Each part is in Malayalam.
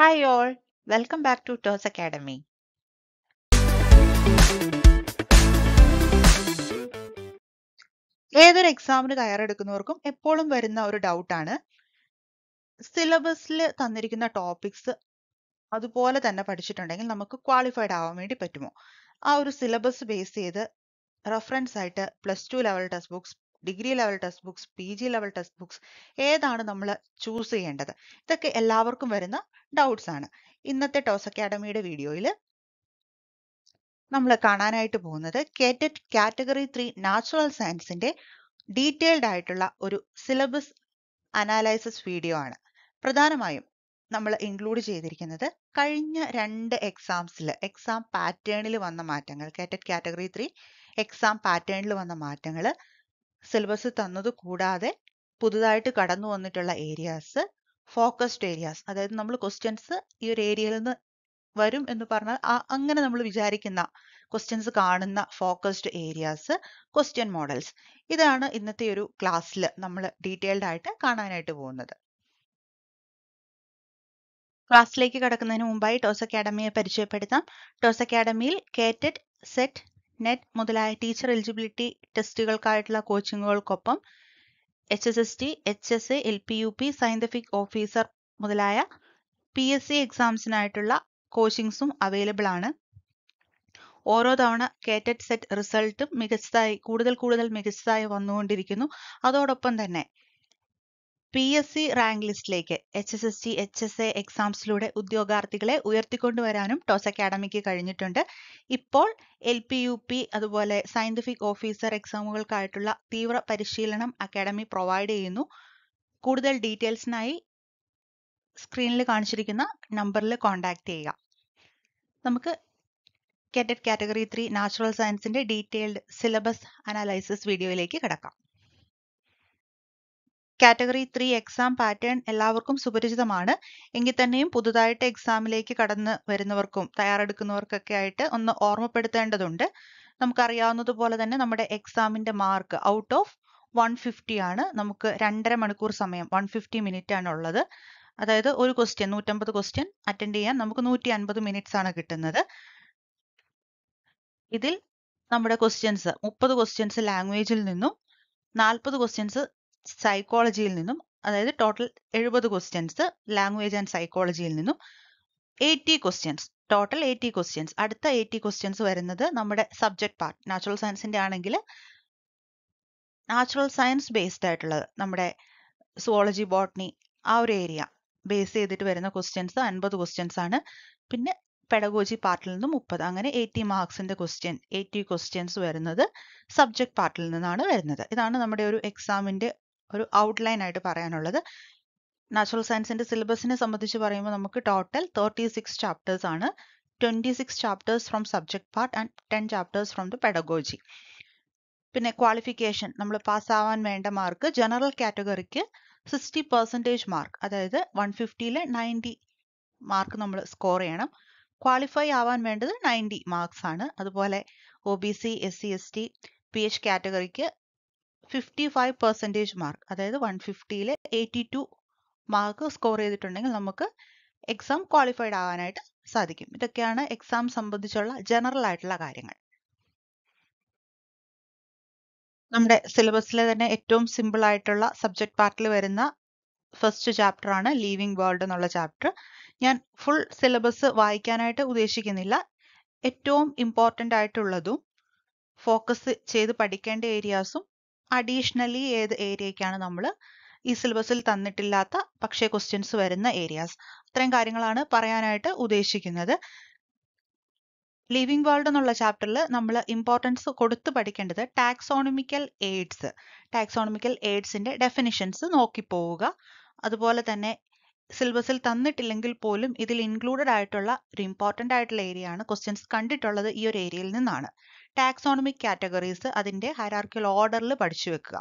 Hi all welcome back to Toss academy ഏതൊരു എക്സാമിന് തയ്യാറെടുക്കുന്നവർക്കും എപ്പോഴും വരുന്ന ഒരു ഡൗട്ടാണ് സിലബസിൽ തന്നിരിക്കുന്ന ടോപ്പിക്സ് അതുപോലെ തന്നെ പഠിച്ചിട്ടുണ്ടെങ്കിൽ നമുക്ക് ക്വാളിഫൈഡ് ആവാൻ വേണ്ടി പറ്റുമോ ആ ഒരു സിലബസ് ബേസ് ചെയ്ത് റെഫറൻസ് ആയിട്ട് plus two level textbooks degree level textbooks P G level textbooks ഏതാണ് നമ്മൾ ചൂസ് ചെയ്യേണ്ടത് ഇതൊക്കെ എല്ലാവർക്കും വരുന്ന ഡൗട്ട്സ് ആണ് ഇന്നത്തെ ടോസ് അക്കാഡമിയുടെ വീഡിയോയിൽ നമ്മൾ കാണാനായിട്ട് പോകുന്നത് കേറ്ററ്റ് കാറ്റഗറി ത്രീ നാച്ചുറൽ സയൻസിന്റെ ഡീറ്റെയിൽഡ് ആയിട്ടുള്ള ഒരു സിലബസ് അനാലൈസിസ് വീഡിയോ ആണ് പ്രധാനമായും നമ്മൾ ഇൻക്ലൂഡ് ചെയ്തിരിക്കുന്നത് കഴിഞ്ഞ രണ്ട് എക്സാംസിൽ എക്സാം പാറ്റേണിൽ വന്ന മാറ്റങ്ങൾ കേറ്ററ്റ് കാറ്റഗറി ത്രീ എക്സാം പാറ്റേണിൽ വന്ന മാറ്റങ്ങൾ സിലബസ് തന്നത് കൂടാതെ പുതുതായിട്ട് കടന്നു വന്നിട്ടുള്ള ഏരിയാസ് ഫോക്കസ്ഡ് ഏരിയാസ് അതായത് നമ്മൾ ക്വസ്റ്റ്യൻസ് ഈ ഒരു ഏരിയയിൽ നിന്ന് വരും എന്ന് പറഞ്ഞാൽ അങ്ങനെ നമ്മൾ വിചാരിക്കുന്ന ക്വസ്റ്റ്യൻസ് കാണുന്ന ഫോക്കസ്ഡ് ഏരിയാസ് ക്വസ്റ്റ്യൻ മോഡൽസ് ഇതാണ് ഇന്നത്തെ ഒരു ക്ലാസ്സിൽ നമ്മൾ ഡീറ്റെയിൽഡ് ആയിട്ട് കാണാനായിട്ട് പോകുന്നത് ക്ലാസ്സിലേക്ക് കടക്കുന്നതിന് മുമ്പായി ടോസ് അക്കാഡമിയെ പരിചയപ്പെടുത്താം ടോസ് അക്കാഡമിയിൽ കേറ്റഡ് സെറ്റ് നെറ്റ് മുതലായ ടീച്ചർ എലിജിബിലിറ്റി ടെസ്റ്റുകൾക്കായിട്ടുള്ള കോച്ചിങ്ങുകൾക്കൊപ്പം H S S T H S A L P U P scientific officer മുതലായ പി എസ് സി എക്സാംസിനായിട്ടുള്ള കോച്ചിങ്സും അവൈലബിൾ ആണ് ഓരോ തവണ കേറ്റഡ് സെറ്റ് റിസൾട്ടും മികച്ചതായി കൂടുതൽ കൂടുതൽ മികച്ചതായി വന്നുകൊണ്ടിരിക്കുന്നു അതോടൊപ്പം തന്നെ പി എസ് സി റാങ്ക് ലിസ്റ്റിലേക്ക് H S S C H S A എക്സാംസിലൂടെ ഉദ്യോഗാർത്ഥികളെ ഉയർത്തിക്കൊണ്ടുവരാനും ടോസ് അക്കാഡമിക്ക് കഴിഞ്ഞിട്ടുണ്ട് ഇപ്പോൾ എൽ പി യു പി അതുപോലെ സയന്റിഫിക് ഓഫീസർ എക്സാമുകൾക്കായിട്ടുള്ള തീവ്ര പരിശീലനം അക്കാഡമി പ്രൊവൈഡ് ചെയ്യുന്നു കൂടുതൽ ഡീറ്റെയിൽസിനായി സ്ക്രീനിൽ കാണിച്ചിരിക്കുന്ന നമ്പറിൽ കോൺടാക്ട് ചെയ്യുക നമുക്ക് കാറ്ററ്റ് കാറ്റഗറി ത്രീ നാച്ചുറൽ സയൻസിന്റെ ഡീറ്റെയിൽഡ് സിലബസ് അനാലൈസിസ് വീഡിയോയിലേക്ക് കിടക്കാം കാറ്റഗറി ത്രീ എക്സാം പാറ്റേൺ എല്ലാവർക്കും സുപരിചിതമാണ് എങ്കിൽ തന്നെയും പുതുതായിട്ട് എക്സാമിലേക്ക് കടന്നു വരുന്നവർക്കും തയ്യാറെടുക്കുന്നവർക്കൊക്കെ ആയിട്ട് ഒന്ന് ഓർമ്മപ്പെടുത്തേണ്ടതുണ്ട് നമുക്കറിയാവുന്നതുപോലെ തന്നെ നമ്മുടെ എക്സാമിന്റെ mark out of one fifty ആണ് നമുക്ക് രണ്ടര മണിക്കൂർ സമയം വൺ ഫിഫ്റ്റി മിനിറ്റ് ആണ് ഉള്ളത് അതായത് ഒരു ക്വസ്റ്റ്യൻ നൂറ്റമ്പത് ക്വസ്റ്റ്യൻ അറ്റൻഡ് ചെയ്യാൻ നമുക്ക് നൂറ്റി അൻപത് മിനിറ്റ്സ് ആണ് കിട്ടുന്നത് ഇതിൽ നമ്മുടെ ക്വസ്റ്റ്യൻസ് മുപ്പത് ക്വസ്റ്റ്യൻസ് ലാംഗ്വേജിൽ നിന്നും നാൽപ്പത് ക്വസ്റ്റ്യൻസ് സൈക്കോളജിയിൽ നിന്നും അതായത് ടോട്ടൽ എഴുപത് ക്വസ്റ്റ്യൻസ് ലാംഗ്വേജ് ആൻഡ് സൈക്കോളജിയിൽ നിന്നും eighty questions total eighty questions അടുത്ത എയ്റ്റി ക്വസ്റ്റ്യൻസ് വരുന്നത് നമ്മുടെ സബ്ജക്ട് പാർട്ട് നാച്ചുറൽ സയൻസിന്റെ ആണെങ്കിൽ നാച്ചുറൽ സയൻസ് ബേസ്ഡ് ആയിട്ടുള്ളത് നമ്മുടെ സുവോളജി ബോട്ടണി ആ ഒരു ഏരിയ ബേസ് ചെയ്തിട്ട് വരുന്ന ക്വസ്റ്റ്യൻസ് അൻപത് ക്വസ്റ്റ്യൻസ് ആണ് പിന്നെ പെഡഗോജി പാർട്ടിൽ നിന്ന് മുപ്പത് അങ്ങനെ എയ്റ്റി മാർക്സിന്റെ ക്വസ്റ്റ്യൻ എയ്റ്റി ക്വസ്റ്റ്യൻസ് വരുന്നത് സബ്ജക്ട് പാർട്ടിൽ നിന്നാണ് വരുന്നത് ഇതാണ് നമ്മുടെ ഒരു എക്സാമിന്റെ ഒരു ഔട്ട്ലൈൻ ആയിട്ട് പറയാനുള്ളത് നാച്ചുറൽ സയൻസിന്റെ സിലബസിനെ സംബന്ധിച്ച് പറയുമ്പോൾ നമുക്ക് ടോട്ടൽ തേർട്ടി സിക്സ് ചാപ്റ്റേഴ്സ് ആണ് twenty six chapters from subject part and ten chapters from the pedagogy പിന്നെ ക്വാളിഫിക്കേഷൻ നമ്മൾ പാസ്സാവാൻ വേണ്ട മാർക്ക് ജനറൽ കാറ്റഗറിക്ക് സിക്സ്റ്റി പെർസെൻറ്റേജ് മാർക്ക് അതായത് വൺ ഫിഫ്റ്റിയിലെ നയൻറ്റി മാർക്ക് നമ്മൾ സ്കോർ ചെയ്യണം ക്വാളിഫൈ ആവാൻ വേണ്ടത് നയൻറ്റി മാർക്സ് ആണ് അതുപോലെ O B C S C S T P H കാറ്റഗറിക്ക് ഫിഫ്റ്റി ഫൈവ് പെർസെൻറ്റേജ് മാർക്ക് അതായത് വൺ ഫിഫ്റ്റിയിൽ എയ്റ്റി ടു മാർക്ക് സ്കോർ ചെയ്തിട്ടുണ്ടെങ്കിൽ നമുക്ക് എക്സാം ക്വാളിഫൈഡ് ആകാനായിട്ട് സാധിക്കും ഇതൊക്കെയാണ് എക്സാം സംബന്ധിച്ചുള്ള ജനറൽ ആയിട്ടുള്ള കാര്യങ്ങൾ നമ്മുടെ സിലബസിലെ തന്നെ ഏറ്റവും സിമ്പിൾ ആയിട്ടുള്ള സബ്ജക്ട് പാർട്ടിൽ വരുന്ന ഫസ്റ്റ് ചാപ്റ്റർ ആണ് ലീവിംഗ് വേൾഡ് എന്നുള്ള ചാപ്റ്റർ ഞാൻ ഫുൾ സിലബസ് വായിക്കാനായിട്ട് ഉദ്ദേശിക്കുന്നില്ല ഏറ്റവും ഇമ്പോർട്ടൻ്റ് ആയിട്ടുള്ളതും ഫോക്കസ് ചെയ്ത് പഠിക്കേണ്ട ഏരിയാസും അഡീഷണലി ഏത് ഏരിയക്കാണ് നമ്മൾ ഈ സിലബസിൽ തന്നിട്ടില്ലാത്ത പക്ഷേ ക്വസ്റ്റ്യൻസ് വരുന്ന ഏരിയാസ് അത്രയും കാര്യങ്ങളാണ് പറയാനായിട്ട് ഉദ്ദേശിക്കുന്നത് ലിവിംഗ് വേൾഡ് എന്നുള്ള ചാപ്റ്ററിൽ നമ്മൾ ഇമ്പോർട്ടൻസ് കൊടുത്തു പഠിക്കേണ്ടത് ടാക്സോണമിക്കൽ എയ്ഡ്സ് ടാക്സോണമിക്കൽ എയ്ഡ്സിന്റെ ഡെഫിനിഷൻസ് നോക്കി പോവുക അതുപോലെ തന്നെ സിലബസിൽ തന്നിട്ടില്ലെങ്കിൽ പോലും ഇതിൽ ഇൻക്ലൂഡഡ് ആയിട്ടുള്ള ഒരു ഇമ്പോർട്ടൻ്റ് ആയിട്ടുള്ള ഏരിയ ആണ് ക്വസ്റ്റ്യൻസ് കണ്ടിട്ടുള്ളത് ഈ ഒരു ഏരിയയിൽ നിന്നാണ് ടാക്സോണമിക് കാറ്റഗറീസ് അതിൻ്റെ ഹൈറാർക്കിയൽ ഓർഡറിൽ പഠിച്ചു വെക്കുക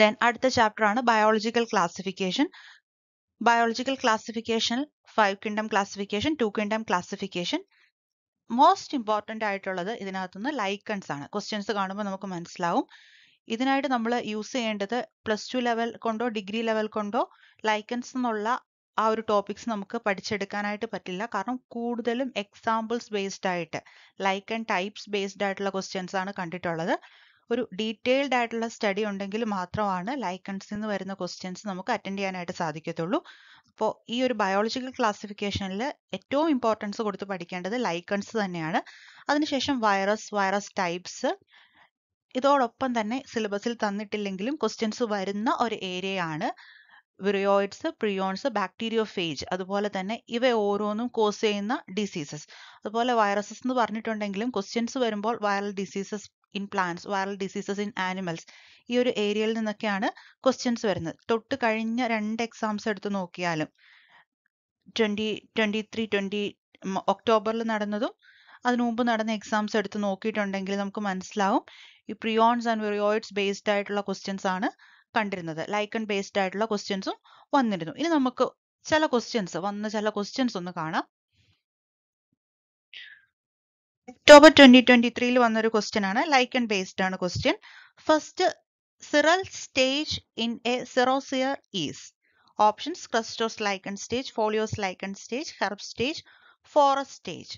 ദെൻ അടുത്ത ചാപ്റ്റർ ആണ് biological classification biological classification five kingdom classification two kingdom classification most important ആയിട്ടുള്ളത് ഇതിനകത്തുനിന്ന് ലൈക്കൺസ് ആണ് ക്വസ്റ്റ്യൻസ് കാണുമ്പോൾ നമുക്ക് മനസ്സിലാവും ഇതിനായിട്ട് നമ്മൾ യൂസ് ചെയ്യേണ്ടത് പ്ലസ് ടു ലെവൽ കൊണ്ടോ ഡിഗ്രി ലെവൽ കൊണ്ടോ ലൈക്കൻസ് എന്നുള്ള ആ ഒരു ടോപ്പിക്സ് നമുക്ക് പഠിച്ചെടുക്കാനായിട്ട് പറ്റില്ല കാരണം കൂടുതലും എക്സാമ്പിൾസ് ബേസ്ഡ് ആയിട്ട് ലൈക്ക് ആൻഡ് ടൈപ്സ് ബേസ്ഡ് ആയിട്ടുള്ള ക്വസ്റ്റ്യൻസ് ആണ് കണ്ടിട്ടുള്ളത് ഒരു ഡീറ്റെയിൽഡ് ആയിട്ടുള്ള സ്റ്റഡി ഉണ്ടെങ്കിൽ മാത്രമാണ് ലൈക്കൻസ് നിന്ന് വരുന്ന ക്വസ്റ്റ്യൻസ് നമുക്ക് അറ്റൻഡ് ചെയ്യാനായിട്ട് സാധിക്കത്തുള്ളൂ അപ്പോൾ ഈ ഒരു ബയോളജിക്കൽ ക്ലാസിഫിക്കേഷനിൽ ഏറ്റവും ഇമ്പോർട്ടൻസ് കൊടുത്ത് പഠിക്കേണ്ടത് ലൈക്കൺസ് തന്നെയാണ് അതിനുശേഷം വൈറസ് വൈറസ് ടൈപ്സ് ഇതോടൊപ്പം തന്നെ സിലബസിൽ തന്നിട്ടില്ലെങ്കിലും ക്വസ്റ്റ്യൻസ് വരുന്ന ഒരു ഏരിയയാണ് വിറയോയിഡ്സ് പ്രിയോൺസ് ഫേജ് അതുപോലെ തന്നെ ഇവ ഓരോന്നും കോസ് ചെയ്യുന്ന ഡിസീസസ് അതുപോലെ വൈറസസ് എന്ന് പറഞ്ഞിട്ടുണ്ടെങ്കിലും ക്വസ്റ്റ്യൻസ് വരുമ്പോൾ viral diseases in plants viral diseases in animals ഈ ഒരു ഏരിയയിൽ നിന്നൊക്കെയാണ് ക്വസ്റ്റ്യൻസ് വരുന്നത് തൊട്ട് കഴിഞ്ഞ രണ്ട് എക്സാംസ് എടുത്ത് നോക്കിയാലും ട്വന്റി ട്വന്റി ത്രീ ട്വന്റി ഒക്ടോബറിൽ നടന്നതും അതിനു നടന്ന എക്സാംസ് എടുത്ത് നോക്കിയിട്ടുണ്ടെങ്കിൽ നമുക്ക് മനസ്സിലാവും ഈ പ്രിയോൺസ് ആൻഡ് വിറിയോയിഡ്സ് ബേസ്ഡ് ആയിട്ടുള്ള ക്വസ്റ്റ്യൻസ് ആണ് കണ്ടിരുന്നത് ലൈക്കൺ ബേസ്ഡ് ആയിട്ടുള്ള ക്വസ്റ്റ്യൻസും വന്നിരുന്നു ഇനി നമുക്ക് ചില ക്വസ്റ്റ്യൻസ് വന്ന ചില ക്വസ്റ്റ്യൻസ് ഒന്ന് കാണാം ഒക്ടോബർ ട്വന്റി ട്വന്റി ത്രീയിൽ വന്നൊരു ക്വസ്റ്റ്യൻ ആണ് ലൈക്ക് ആൻഡ് ബേസ്ഡ് ആണ് question first seral stage in a xerosere is options crustose lichen stage foliose lichen stage herb stage forest stage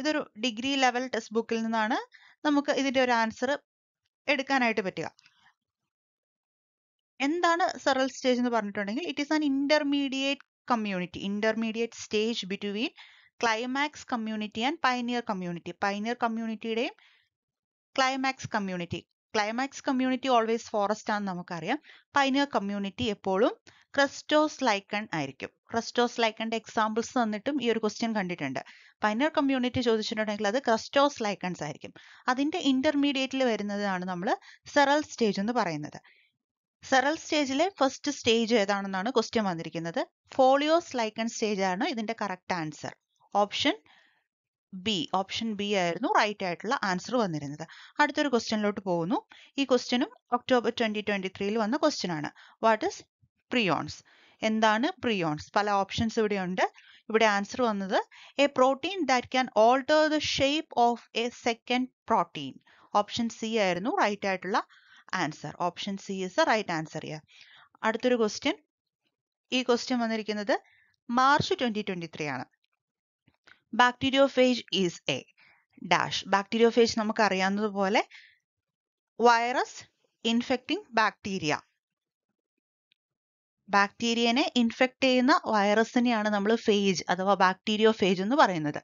ഇതൊരു ഡിഗ്രി ലെവൽ ടെക്സ്റ്റ് ബുക്കിൽ നിന്നാണ് നമുക്ക് ഇതിന്റെ ഒരു ആൻസർ എടുക്കാനായിട്ട് പറ്റുക എന്താണ് സെറൽ സ്റ്റേജ് എന്ന് പറഞ്ഞിട്ടുണ്ടെങ്കിൽ it is an intermediate community intermediate stage between climax community and pioneer community pioneer കമ്മ്യൂണിറ്റിയുടെയും climax community climax community always forest ആണെന്ന് നമുക്കറിയാം പൈനിയർ കമ്മ്യൂണിറ്റി എപ്പോഴും ക്രസ്റ്റോസ് ലൈക്കൺ ആയിരിക്കും ക്രസ്റ്റോസ് ലൈക്കണിന്റെ എക്സാമ്പിൾസ് തന്നിട്ടും ഈ ഒരു ക്വസ്റ്റ്യൻ കണ്ടിട്ടുണ്ട് പൈനിയർ കമ്മ്യൂണിറ്റി ചോദിച്ചിട്ടുണ്ടെങ്കിൽ അത് ക്രസ്റ്റോസ് ലൈക്കൺസ് ആയിരിക്കും അതിന്റെ ഇന്റർമീഡിയറ്റിൽ വരുന്നതാണ് നമ്മൾ സെറൽ സ്റ്റേജ് എന്ന് പറയുന്നത് സെറൽ സ്റ്റേജിലെ ഫസ്റ്റ് സ്റ്റേജ് ഏതാണെന്നാണ് ക്വസ്റ്റ്യൻ വന്നിരിക്കുന്നത് ഫോളിയോസ് ലൈക്കൺ സ്റ്റേജ് ആണ് ഇതിന്റെ correct answer option B option B ആയിരുന്നു റൈറ്റ് ആയിട്ടുള്ള ആൻസർ വന്നിരുന്നത് അടുത്തൊരു ക്വസ്റ്റ്യനിലോട്ട് പോകുന്നു ഈ ക്വസ്റ്റ്യനും ഒക്ടോബർ ട്വന്റി ട്വന്റി ത്രീയിൽ വന്ന ക്വസ്റ്റ്യൻ ആണ് വാട്ട് ഇസ് പ്രിയോൺസ് എന്താണ് പ്രിയോൺസ് പല ഓപ്ഷൻസ് ഇവിടെയുണ്ട് ഇവിടെ ആൻസർ വന്നത് a protein that can alter the shape of a second protein option C ആയിരുന്നു റൈറ്റ് ആയിട്ടുള്ള answer option C is the right answer year അടുത്തൊരു ക്വസ്റ്റ്യൻ ഈ ക്വസ്റ്റ്യൻ വന്നിരിക്കുന്നത് മാർച്ച് ട്വന്റി ട്വന്റി ത്രീ ആണ് bacteriophage is a dash bacteriophage bacteriophage നമുക്കറിയാവുന്നതുപോലെ വൈറസ് ഇൻഫെക്ടിങ് ബാക്ടീരിയ ബാക്ടീരിയനെ ഇൻഫെക്ട് ചെയ്യുന്ന വൈറസിനെയാണ് നമ്മൾ ഫേജ് അഥവാ ബാക്ടീരിയോ ഫേജ് എന്ന് പറയുന്നത്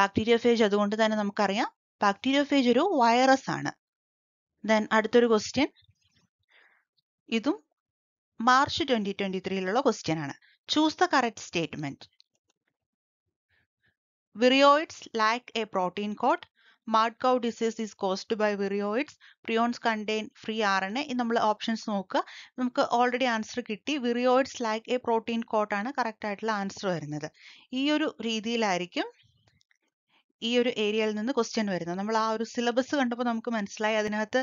ബാക്ടീരിയോ ഫേജ് അതുകൊണ്ട് തന്നെ നമുക്കറിയാം ബാക്ടീരിയോ ഫേജ് ഒരു വൈറസ് ആണ് ദെൻ അടുത്തൊരു ക്വസ്റ്റ്യൻ ഇതും മാർച്ച് ട്വന്റി ട്വന്റി ത്രീയിലുള്ള ക്വസ്റ്റ്യൻ ആണ് choose the correct statement viroids lack a protein coat mad cow disease is caused by viroids prions contain free R N ഇത് നമ്മൾ ഓപ്ഷൻസ് നോക്കുക നമുക്ക് ഓൾറെഡി ആൻസർ കിട്ടി വിറിയോയിഡ്സ് ലൈക്ക് എ പ്രോട്ടീൻ കോട്ടാണ് കറക്റ്റ് ആയിട്ടുള്ള ആൻസർ വരുന്നത് ഈ ഒരു രീതിയിലായിരിക്കും ഈ ഒരു ഏരിയയിൽ നിന്ന് ക്വസ്റ്റ്യൻ വരുന്നത് നമ്മൾ ആ ഒരു സിലബസ് കണ്ടപ്പോൾ നമുക്ക് മനസ്സിലായി അതിനകത്ത്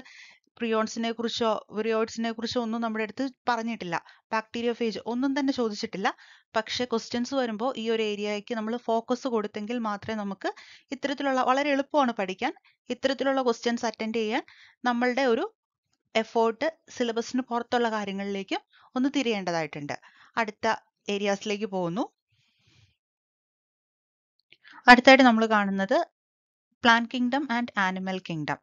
പ്രിയോൺസിനെ കുറിച്ചോ വിറിയോയിഡ്സിനെ കുറിച്ചോ ഒന്നും നമ്മുടെ അടുത്ത് പറഞ്ഞിട്ടില്ല ബാക്ടീരിയ ഫേജ് ഒന്നും തന്നെ ചോദിച്ചിട്ടില്ല പക്ഷേ ക്വസ്റ്റ്യൻസ് വരുമ്പോൾ ഈ ഒരു ഏരിയയ്ക്ക് നമ്മൾ ഫോക്കസ് കൊടുത്തെങ്കിൽ മാത്രമേ നമുക്ക് ഇത്തരത്തിലുള്ള വളരെ എളുപ്പമാണ് പഠിക്കാൻ ഇത്തരത്തിലുള്ള ക്വസ്റ്റ്യൻസ് അറ്റൻഡ് ചെയ്യാൻ നമ്മളുടെ ഒരു എഫേർട്ട് സിലബസിന് പുറത്തുള്ള കാര്യങ്ങളിലേക്കും ഒന്ന് തിരിയേണ്ടതായിട്ടുണ്ട് അടുത്ത ഏരിയാസിലേക്ക് പോകുന്നു അടുത്തായിട്ട് നമ്മൾ കാണുന്നത് plant kingdom and animal kingdom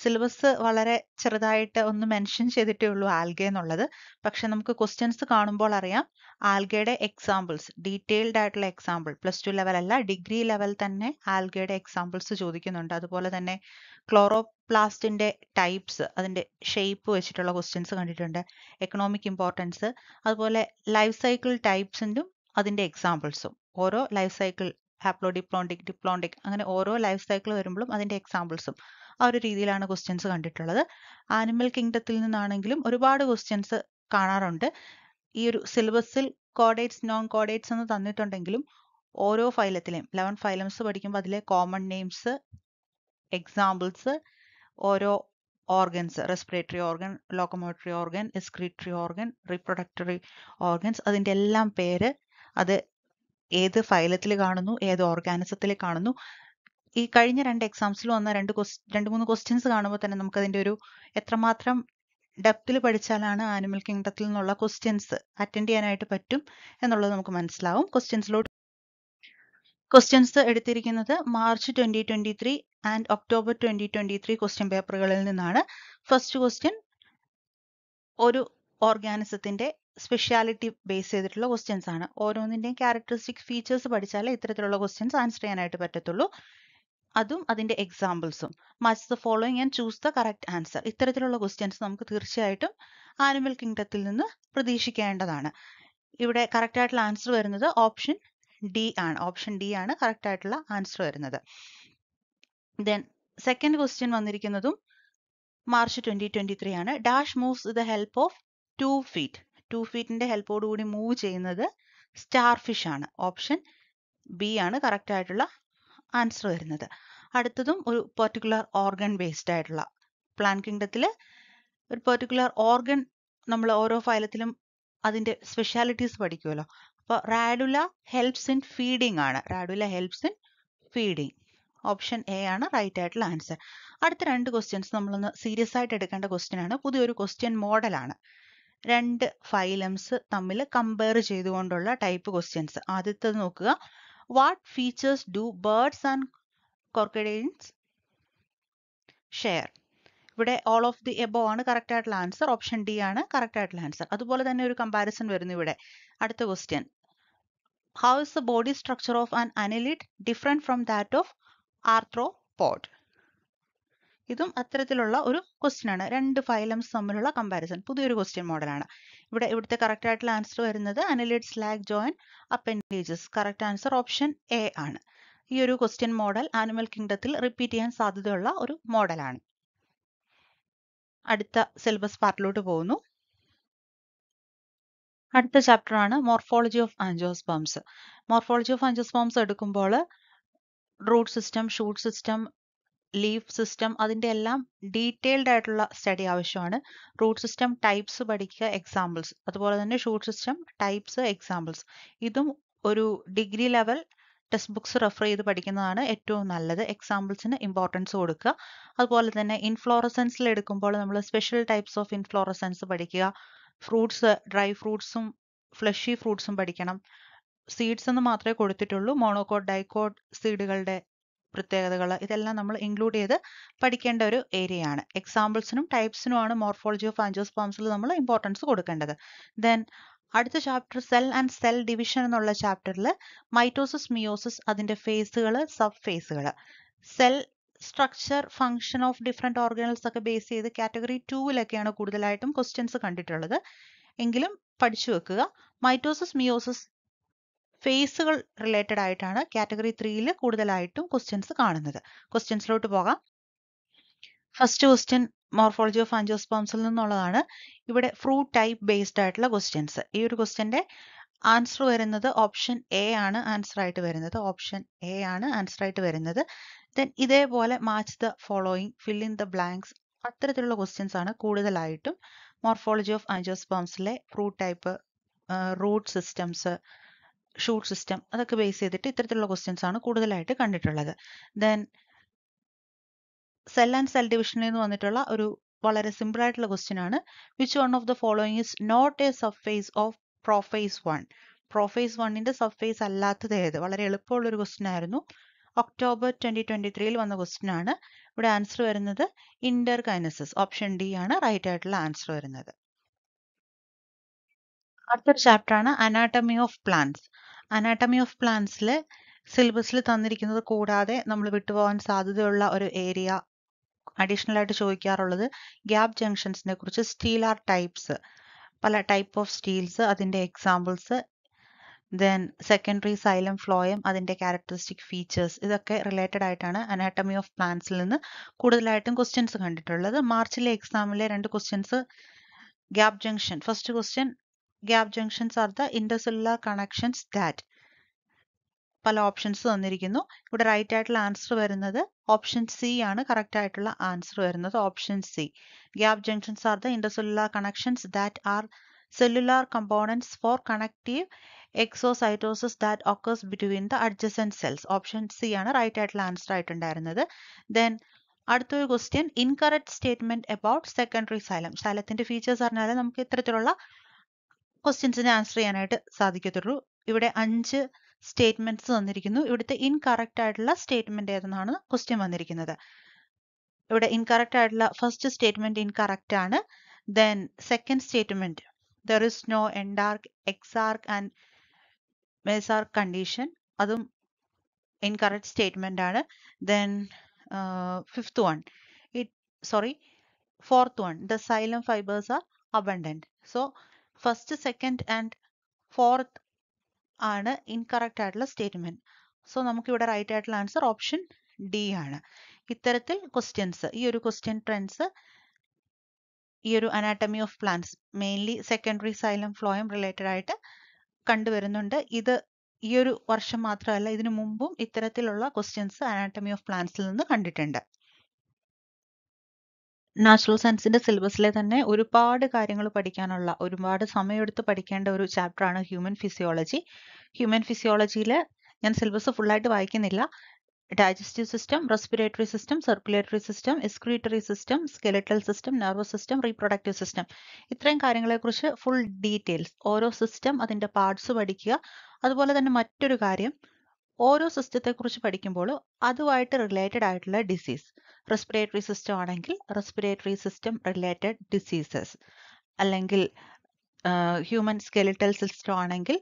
syllabus വളരെ ചെറുതായിട്ട് ഒന്ന് മെൻഷൻ ചെയ്തിട്ടേ ഉള്ളൂ ആൽഗെ എന്നുള്ളത് പക്ഷെ നമുക്ക് ക്വസ്റ്റ്യൻസ് കാണുമ്പോൾ അറിയാം ആൽഗയുടെ എക്സാമ്പിൾസ് ഡീറ്റെയിൽഡ് ആയിട്ടുള്ള എക്സാമ്പിൾ പ്ലസ് ടു ലെവൽ അല്ല ഡിഗ്രി ലെവൽ തന്നെ ആൽഗയുടെ എക്സാമ്പിൾസ് ചോദിക്കുന്നുണ്ട് അതുപോലെ തന്നെ ക്ലോറോപ്ലാസ്റ്റിന്റെ ടൈപ്സ് അതിന്റെ ഷേപ്പ് വെച്ചിട്ടുള്ള ക്വസ്റ്റ്യൻസ് കണ്ടിട്ടുണ്ട് എക്കണോമിക് ഇമ്പോർട്ടൻസ് അതുപോലെ ലൈഫ് സൈക്കിൾ ടൈപ്സിൻ്റും അതിന്റെ എക്സാമ്പിൾസും ഓരോ ലൈഫ് സൈക്കിൾ ഹാപ്ലോഡിപ്ലോണ്ടിക് ഡിപ്ലോണ്ടിക് അങ്ങനെ ഓരോ ലൈഫ് സൈക്കിൾ വരുമ്പോഴും അതിൻ്റെ എക്സാമ്പിൾസും ആ ഒരു രീതിയിലാണ് ക്വസ്റ്റ്യൻസ് കണ്ടിട്ടുള്ളത് ആനിമൽ കിങ്ഡത്തിൽ നിന്നാണെങ്കിലും ഒരുപാട് ക്വസ്റ്റ്യൻസ് കാണാറുണ്ട് ഈ ഒരു സിലബസിൽ കോഡേറ്റ്സ് നോൺ കോഡേറ്റ്സ് എന്ന് തന്നിട്ടുണ്ടെങ്കിലും ഓരോ ഫൈലത്തിലെയും ലെവൻ ഫൈലംസ് പഠിക്കുമ്പോൾ അതിലെ കോമൺ നെയിംസ് എക്സാമ്പിൾസ് ഓരോ organs respiratory organ locomotory organ excretory organ reproductory organs അതിൻ്റെ എല്ലാം പേര് അത് ഏത് ഫൈലത്തിൽ കാണുന്നു ഏത് ഓർഗാനിസത്തിൽ കാണുന്നു ഈ കഴിഞ്ഞ രണ്ട് എക്സാംസിൽ വന്ന രണ്ട് രണ്ട് മൂന്ന് ക്വസ്റ്റ്യൻസ് കാണുമ്പോൾ തന്നെ നമുക്ക് അതിന്റെ ഒരു എത്രമാത്രം ഡെപ്തിൽ പഠിച്ചാലാണ് ആനിമൽ കിങ്ഡത്തിൽ നിന്നുള്ള ക്വസ്റ്റ്യൻസ് അറ്റൻഡ് ചെയ്യാനായിട്ട് പറ്റും എന്നുള്ളത് നമുക്ക് മനസ്സിലാവും ക്വസ്റ്റ്യൻസിലോട്ട് ക്വസ്റ്റ്യൻസ് എടുത്തിരിക്കുന്നത് March twenty twenty three and October twenty twenty three question പേപ്പറുകളിൽ നിന്നാണ് ഫസ്റ്റ് ക്വസ്റ്റ്യൻ ഒരു ഓർഗാനിസത്തിന്റെ സ്പെഷ്യാലിറ്റി ബേസ് ചെയ്തിട്ടുള്ള ക്വസ്റ്റ്യൻസ് ആണ് ഓരോന്നിന്റെയും ക്യാരക്ടറിസ്റ്റിക് ഫീച്ചേഴ്സ് പഠിച്ചാലേ ഇത്തരത്തിലുള്ള ക്വസ്റ്റ്യൻസ് ആൻസർ ചെയ്യാനായിട്ട് പറ്റത്തുള്ളൂ അതും അതിന്റെ എക്സാമ്പിൾസും match the following and choose the correct answer ഇത്തരത്തിലുള്ള ക്വസ്റ്റ്യൻസ് നമുക്ക് തീർച്ചയായിട്ടും ആനിമൽ കിങ്ഡത്തിൽ നിന്ന് പ്രതീക്ഷിക്കേണ്ടതാണ് ഇവിടെ കറക്റ്റ് ആയിട്ടുള്ള ആൻസർ വരുന്നത് ഓപ്ഷൻ ഡി ആണ് ഓപ്ഷൻ ഡി ആണ് കറക്റ്റ് ആയിട്ടുള്ള ആൻസർ വരുന്നത് ദെൻ സെക്കൻഡ് ക്വസ്റ്റ്യൻ വന്നിരിക്കുന്നതും മാർച്ച് ട്വന്റി ട്വന്റി ത്രീ ആണ് dash moves with the help of tube feet tube ഫീറ്റിൻ്റെ കൂടി മൂവ് ചെയ്യുന്നത് സ്റ്റാർ ഫിഷ് ആണ് ഓപ്ഷൻ ബി ആണ് കറക്റ്റ് ആയിട്ടുള്ള ആൻസർ വരുന്നത് അടുത്തതും ഒരു പെർട്ടിക്കുലർ ഓർഗൻ ബേസ്ഡ് ആയിട്ടുള്ള പ്ലാൻ കിങ്ഡത്തിൽ ഒരു പെർട്ടിക്കുലർ ഓർഗൻ നമ്മൾ ഓരോ ഫയലത്തിലും അതിൻ്റെ സ്പെഷ്യാലിറ്റീസ് പഠിക്കുമല്ലോ അപ്പോൾ റാഡുല ഹെൽപ്സ് ഇൻ ഫീഡിംഗ് ആണ് radula helps in feeding option A ആണ് റൈറ്റ് ആയിട്ടുള്ള ആൻസർ അടുത്ത രണ്ട് ക്വസ്റ്റ്യൻസ് നമ്മളൊന്ന് സീരിയസ് ആയിട്ട് എടുക്കേണ്ട ക്വസ്റ്റ്യൻ ആണ് പുതിയൊരു ക്വസ്റ്റ്യൻ മോഡലാണ് രണ്ട് ഫൈലംസ് തമ്മിൽ കമ്പയർ ചെയ്തുകൊണ്ടുള്ള ടൈപ്പ് ക്വസ്റ്റ്യൻസ് ആദ്യത്തേത് നോക്കുക what features do birds and crocodiles share ഇവിടെ ഓൾ ഓഫ് ദി എബോ ആണ് കറക്റ്റ് ആയിട്ടുള്ള ആൻസർ ഓപ്ഷൻ ഡി ആണ് കറക്റ്റ് ആയിട്ടുള്ള ആൻസർ അതുപോലെ തന്നെ ഒരു കമ്പാരിസൺ വരുന്നു ഇവിടെ അടുത്ത question how is the body structure of an annelid different from that of arthropod ഇതും അത്തരത്തിലുള്ള ഒരു ക്വസ്റ്റ്യൻ ആണ് രണ്ട് ഫൈലംസ് തമ്മിലുള്ള കമ്പാരിസൺ പുതിയൊരു ക്വസ്റ്റ്യൻ മോഡലാണ് ഇവിടെ ഇവിടുത്തെ കറക്റ്റ് ആയിട്ടുള്ള ആൻസർ വരുന്നത് annelids lack joint appendages correct answer option A ആണ് ഈ ഒരു ക്വസ്റ്റ്യൻ മോഡൽ ആനിമൽ കിങ്ഡത്തിൽ റിപ്പീറ്റ് ചെയ്യാൻ സാധ്യതയുള്ള ഒരു മോഡലാണ് അടുത്ത സിലബസ് പാർട്ടിലോട്ട് പോകുന്നു അടുത്ത ചാപ്റ്റർ ആണ് മോർഫോളജി ഓഫ് ബോംസ് മോർഫോളജി ഓഫ് ബോംസ് എടുക്കുമ്പോൾ root system shoot system leaf system അതിൻ്റെ എല്ലാം ഡീറ്റെയിൽഡ് ആയിട്ടുള്ള സ്റ്റഡി ആവശ്യമാണ് റൂട്ട് സിസ്റ്റം ടൈപ്സ് പഠിക്കുക എക്സാമ്പിൾസ് അതുപോലെ തന്നെ ഷൂട്ട് സിസ്റ്റം ടൈപ്സ് എക്സാമ്പിൾസ് ഇതും ഒരു degree level textbooks refer ചെയ്ത് പഠിക്കുന്നതാണ് ഏറ്റവും നല്ലത് എക്സാമ്പിൾസിന് ഇമ്പോർട്ടൻസ് കൊടുക്കുക അതുപോലെ തന്നെ ഇൻഫ്ലോറസൻസിൽ എടുക്കുമ്പോൾ നമ്മൾ സ്പെഷ്യൽ ടൈപ്സ് ഓഫ് ഇൻഫ്ലോറസൻസ് പഠിക്കുക ഫ്രൂട്ട്സ് ഡ്രൈ ഫ്രൂട്ട്സും ഫ്ലഷി ഫ്രൂട്ട്സും പഠിക്കണം സീഡ്സ് എന്ന് മാത്രമേ കൊടുത്തിട്ടുള്ളൂ മോണോക്കോട്ട് ഡൈക്കോട്ട് സീഡുകളുടെ പ്രത്യേകതകൾ ഇതെല്ലാം നമ്മൾ ഇൻക്ലൂഡ് ചെയ്ത് പഠിക്കേണ്ട ഒരു ഏരിയയാണ് എക്സാമ്പിൾസിനും ടൈപ്സിനുമാണ് മോർഫോളജി ഓഫ് ആൻജിയോസ്പോംസിൽ നമ്മൾ ഇമ്പോർട്ടൻസ് കൊടുക്കേണ്ടത് ദെൻ അടുത്ത chapter cell and cell division എന്നുള്ള ചാപ്റ്ററിൽ മൈറ്റോസിസ് മിയോസിസ് അതിന്റെ ഫേസുകൾ സബ് ഫേസുകൾ cell structure function of different organelles ഒക്കെ ബേസ് ചെയ്ത് കാറ്റഗറി ടൂവിലൊക്കെയാണ് കൂടുതലായിട്ടും ക്വസ്റ്റ്യൻസ് കണ്ടിട്ടുള്ളത് എങ്കിലും പഠിച്ചു വെക്കുക മൈറ്റോസിസ് മിയോസിസ് ഫേസുകൾ റിലേറ്റഡ് ആയിട്ടാണ് കാറ്റഗറി ത്രീയിൽ കൂടുതലായിട്ടും ക്വസ്റ്റ്യൻസ് കാണുന്നത് ക്വസ്റ്റ്യൻസിലോട്ട് പോകാം ഫസ്റ്റ് ക്വസ്റ്റ്യൻ മോർഫോളജി ഓഫ് ആൻജിയോസ്പോംസിൽ നിന്നുള്ളതാണ് ഇവിടെ ഫ്രൂട്ട് ടൈപ്പ് ബേസ്ഡ് ആയിട്ടുള്ള ക്വസ്റ്റ്യൻസ് ഈ ഒരു ക്വസ്റ്റ്യന്റെ ആൻസർ വരുന്നത് ഓപ്ഷൻ എ ആണ് ആൻസർ ആയിട്ട് വരുന്നത് ഓപ്ഷൻ എ ആണ് ആൻസർ ആയിട്ട് വരുന്നത് ദെൻ ഇതേപോലെ match the following fill in the blanks അത്തരത്തിലുള്ള ക്വസ്റ്റ്യൻസ് ആണ് കൂടുതലായിട്ടും മോർഫോളജി ഓഫ് ആൻജിയോസ്പോംസിലെ fruit type root systems shoot system അതൊക്കെ ബേസ് ചെയ്തിട്ട് ഇത്തരത്തിലുള്ള ക്വസ്റ്റ്യൻസ് ആണ് കൂടുതലായിട്ട് കണ്ടിട്ടുള്ളത് ദെൻ സെൽ ആൻഡ് സെൽ ഡിവിഷനിൽ നിന്ന് വന്നിട്ടുള്ള ഒരു വളരെ സിമ്പിൾ ആയിട്ടുള്ള ക്വസ്റ്റ്യൻ ആണ് which one of the following is not a subphase of prophase one prophase വണ്ണിന്റെ സബ്ഫേസ് അല്ലാത്തത് ഏത് വളരെ എളുപ്പമുള്ള ഒരു ക്വസ്റ്റ്യൻ ആയിരുന്നു ഒക്ടോബർ ട്വന്റി ട്വന്റി ത്രീയിൽ വന്ന ക്വസ്റ്റ്യൻ ആണ് ഇവിടെ ആൻസർ വരുന്നത് ഇന്റർ കൈനസിസ് ഓപ്ഷൻ ഡി ആണ് റൈറ്റ് ആയിട്ടുള്ള ആൻസർ വരുന്നത് അടുത്തൊരു ആണ് anatomy of plants anatomy of പ്ലാന്റ്സിൽ സിലബസിൽ തന്നിരിക്കുന്നത് കൂടാതെ നമ്മൾ വിട്ടുപോകാൻ സാധ്യതയുള്ള ഒരു ഏരിയ അഡീഷണൽ ആയിട്ട് ചോദിക്കാറുള്ളത് ഗ്യാപ് ജംഗ്ഷൻസിനെ കുറിച്ച് സ്റ്റീൽ ആർ ടൈപ്സ് പല ടൈപ്പ് ഓഫ് സ്റ്റീൽസ് അതിൻ്റെ examples then secondary xylem phloem അതിൻ്റെ ക്യാരക്ടറിസ്റ്റിക് ഫീച്ചേഴ്സ് ഇതൊക്കെ റിലേറ്റഡ് ആയിട്ടാണ് അനാട്ടമി ഓഫ് പ്ലാന്റ്സിൽ നിന്ന് കൂടുതലായിട്ടും ക്വസ്റ്റ്യൻസ് കണ്ടിട്ടുള്ളത് മാർച്ചിലെ എക്സാമിലെ രണ്ട് questions gap junction first question gap junctions are the intercellular connections that പല ഓപ്ഷൻസ് തന്നിരിക്കുന്നു ഇവിടെ റൈറ്റ് ആയിട്ടുള്ള ആൻസർ വരുന്നത് ഓപ്ഷൻ സി ആണ് കറക്റ്റ് ആയിട്ടുള്ള ആൻസർ വരുന്നത് option C gap junctions are the intercellular connections that R cellular components for connective exocytosis that occurs between the adjacent cells option C ആണ് റൈറ്റ് ആയിട്ടുള്ള ആൻസർ ആയിട്ടുണ്ടായിരുന്നത് ദെൻ അടുത്തൊരു question incorrect statement about secondary xylem സൈലത്തിന്റെ ഫീച്ചേഴ്സ് അറിഞ്ഞാൽ നമുക്ക് ഇത്തരത്തിലുള്ള ക്വസ്റ്റ്യൻസിന് ആൻസർ ചെയ്യാനായിട്ട് സാധിക്കത്തുള്ളൂ ഇവിടെ അഞ്ച് സ്റ്റേറ്റ്മെന്റ്സ് തന്നിരിക്കുന്നു ഇവിടുത്തെ ഇൻകറക്റ്റ് ആയിട്ടുള്ള സ്റ്റേറ്റ്മെന്റ് ഏതെന്നാണ് ക്വസ്റ്റ്യൻ വന്നിരിക്കുന്നത് ഇവിടെ ഇൻകറക്റ്റ് ആയിട്ടുള്ള ഫസ്റ്റ് സ്റ്റേറ്റ്മെന്റ് ഇൻകറക്റ്റ് ആണ് then second statement there is no endarch exarch and mesarch condition അതും ഇൻകറക്റ്റ് സ്റ്റേറ്റ്മെന്റ് ആണ് then fifth one it sorry fourth one the xylem fibres are abundant so first second and fourth ആണ് ഇൻകറക്റ്റ് ആയിട്ടുള്ള സ്റ്റേറ്റ്മെന്റ് സോ നമുക്ക് ഇവിടെ റൈറ്റ് ആയിട്ടുള്ള ആൻസർ ഓപ്ഷൻ ഡി ആണ് ഇത്തരത്തിൽ ക്വസ്റ്റ്യൻസ് ഈ ഒരു ക്വസ്റ്റ്യൻ ട്രെൻഡ്സ് ഈ ഒരു anatomy of plants mainly secondary xylem phloem related ആയിട്ട് കണ്ടുവരുന്നുണ്ട് ഇത് ഈ ഒരു വർഷം മാത്രമല്ല ഇതിനു മുമ്പും ഇത്തരത്തിലുള്ള ക്വസ്റ്റ്യൻസ് അനാറ്റമി ഓഫ് പ്ലാന്റ്സിൽ നിന്ന് കണ്ടിട്ടുണ്ട് നാച്ചുറൽ സയൻസിന്റെ സിലബസിലെ തന്നെ ഒരുപാട് കാര്യങ്ങൾ പഠിക്കാനുള്ള ഒരുപാട് സമയമെടുത്ത് പഠിക്കേണ്ട ഒരു ചാപ്റ്ററാണ് ഹ്യൂമൻ ഫിസിയോളജി ഹ്യൂമൻ ഫിസിയോളജിയിൽ ഞാൻ സിലബസ് ഫുള്ളായിട്ട് വായിക്കുന്നില്ല digestive system respiratory system circulatory system excretory system skeletal system nervous system reproductive system ഇത്രയും കാര്യങ്ങളെക്കുറിച്ച് ഫുൾ ഡീറ്റെയിൽസ് ഓരോ സിസ്റ്റം അതിൻ്റെ പാർട്സ് പഠിക്കുക അതുപോലെ തന്നെ മറ്റൊരു കാര്യം ഓരോ സിസ്റ്റത്തെ കുറിച്ച് പഠിക്കുമ്പോൾ അതുമായിട്ട് റിലേറ്റഡ് ആയിട്ടുള്ള ഡിസീസ് റെസ്പിറേറ്ററി സിസ്റ്റം ആണെങ്കിൽ റെസ്പിറേറ്ററി സിസ്റ്റം റിലേറ്റഡ് ഡിസീസസ് അല്ലെങ്കിൽ ഹ്യൂമൻ സ്കെലിറ്റൽ സിസ്റ്റം ആണെങ്കിൽ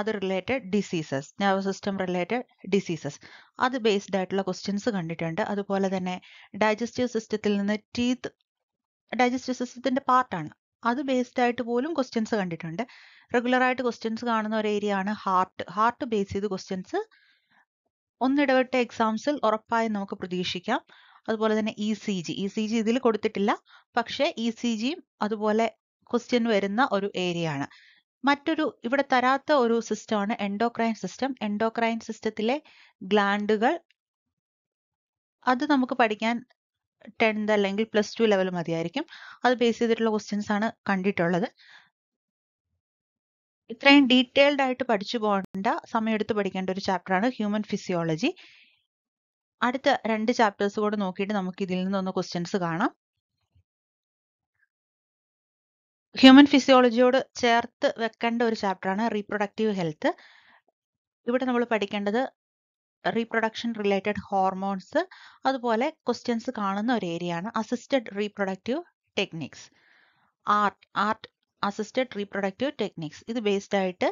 അത് related diseases nerve system related diseases അത് ബേസ്ഡ് ആയിട്ടുള്ള ക്വസ്റ്റ്യൻസ് കണ്ടിട്ടുണ്ട് അതുപോലെ തന്നെ ഡൈജസ്റ്റീവ് സിസ്റ്റത്തിൽ നിന്ന് ടീത്ത് ഡൈജസ്റ്റീവ് സിസ്റ്റത്തിന്റെ പാർട്ടാണ് അത് ബേസ്ഡ് ആയിട്ട് പോലും ക്വസ്റ്റ്യൻസ് കണ്ടിട്ടുണ്ട് റെഗുലർ ആയിട്ട് ക്വസ്റ്റ്യൻസ് കാണുന്ന ഒരു ഏരിയ ആണ് ഹാർട്ട് ഹാർട്ട് ബേസ് ചെയ്ത് ക്വസ്റ്റ്യൻസ് ഒന്നിടവിട്ട എക്സാംസിൽ ഉറപ്പായും നമുക്ക് പ്രതീക്ഷിക്കാം അതുപോലെ തന്നെ E C G E C G ഇതിൽ കൊടുത്തിട്ടില്ല പക്ഷേ ഇ സി ജിയും അതുപോലെ ക്വസ്റ്റ്യൻ വരുന്ന ഒരു ഏരിയ ആണ് മറ്റൊരു ഇവിടെ തരാത്ത ഒരു സിസ്റ്റമാണ് എൻഡോക്രൈൻ സിസ്റ്റം എൻഡോക്രൈൻ സിസ്റ്റത്തിലെ ഗ്ലാൻഡുകൾ അത് നമുക്ക് പഠിക്കാൻ ടെൻത്ത് അല്ലെങ്കിൽ പ്ലസ് ടു ലെവൽ മതിയായിരിക്കും അത് ബേസ് ചെയ്തിട്ടുള്ള ക്വസ്റ്റ്യൻസ് ആണ് കണ്ടിട്ടുള്ളത് ഇത്രയും ഡീറ്റെയിൽഡ് ആയിട്ട് പഠിച്ചു പോകേണ്ട സമയമെടുത്ത് പഠിക്കേണ്ട ഒരു ചാപ്റ്ററാണ് ഹ്യൂമൻ ഫിസിയോളജി അടുത്ത രണ്ട് ചാപ്റ്റേഴ്സ് കൂടെ നോക്കിയിട്ട് നമുക്ക് ഇതിൽ നിന്നൊന്ന് ക്വസ്റ്റ്യൻസ് കാണാം ഹ്യൂമൻ ഫിസിയോളജിയോട് ചേർത്ത് വെക്കേണ്ട ഒരു ചാപ്റ്ററാണ് റീപ്രൊഡക്റ്റീവ് ഹെൽത്ത് ഇവിടെ നമ്മൾ പഠിക്കേണ്ടത് റീപ്രൊഡക്ഷൻ റിലേറ്റഡ് ഹോർമോൺസ് അതുപോലെ ക്വസ്റ്റ്യൻസ് കാണുന്ന ഒരു ഏരിയയാണ് assisted reproductive techniques ART ART assisted reproductive techniques ഇത് ബേസ്ഡ് ആയിട്ട്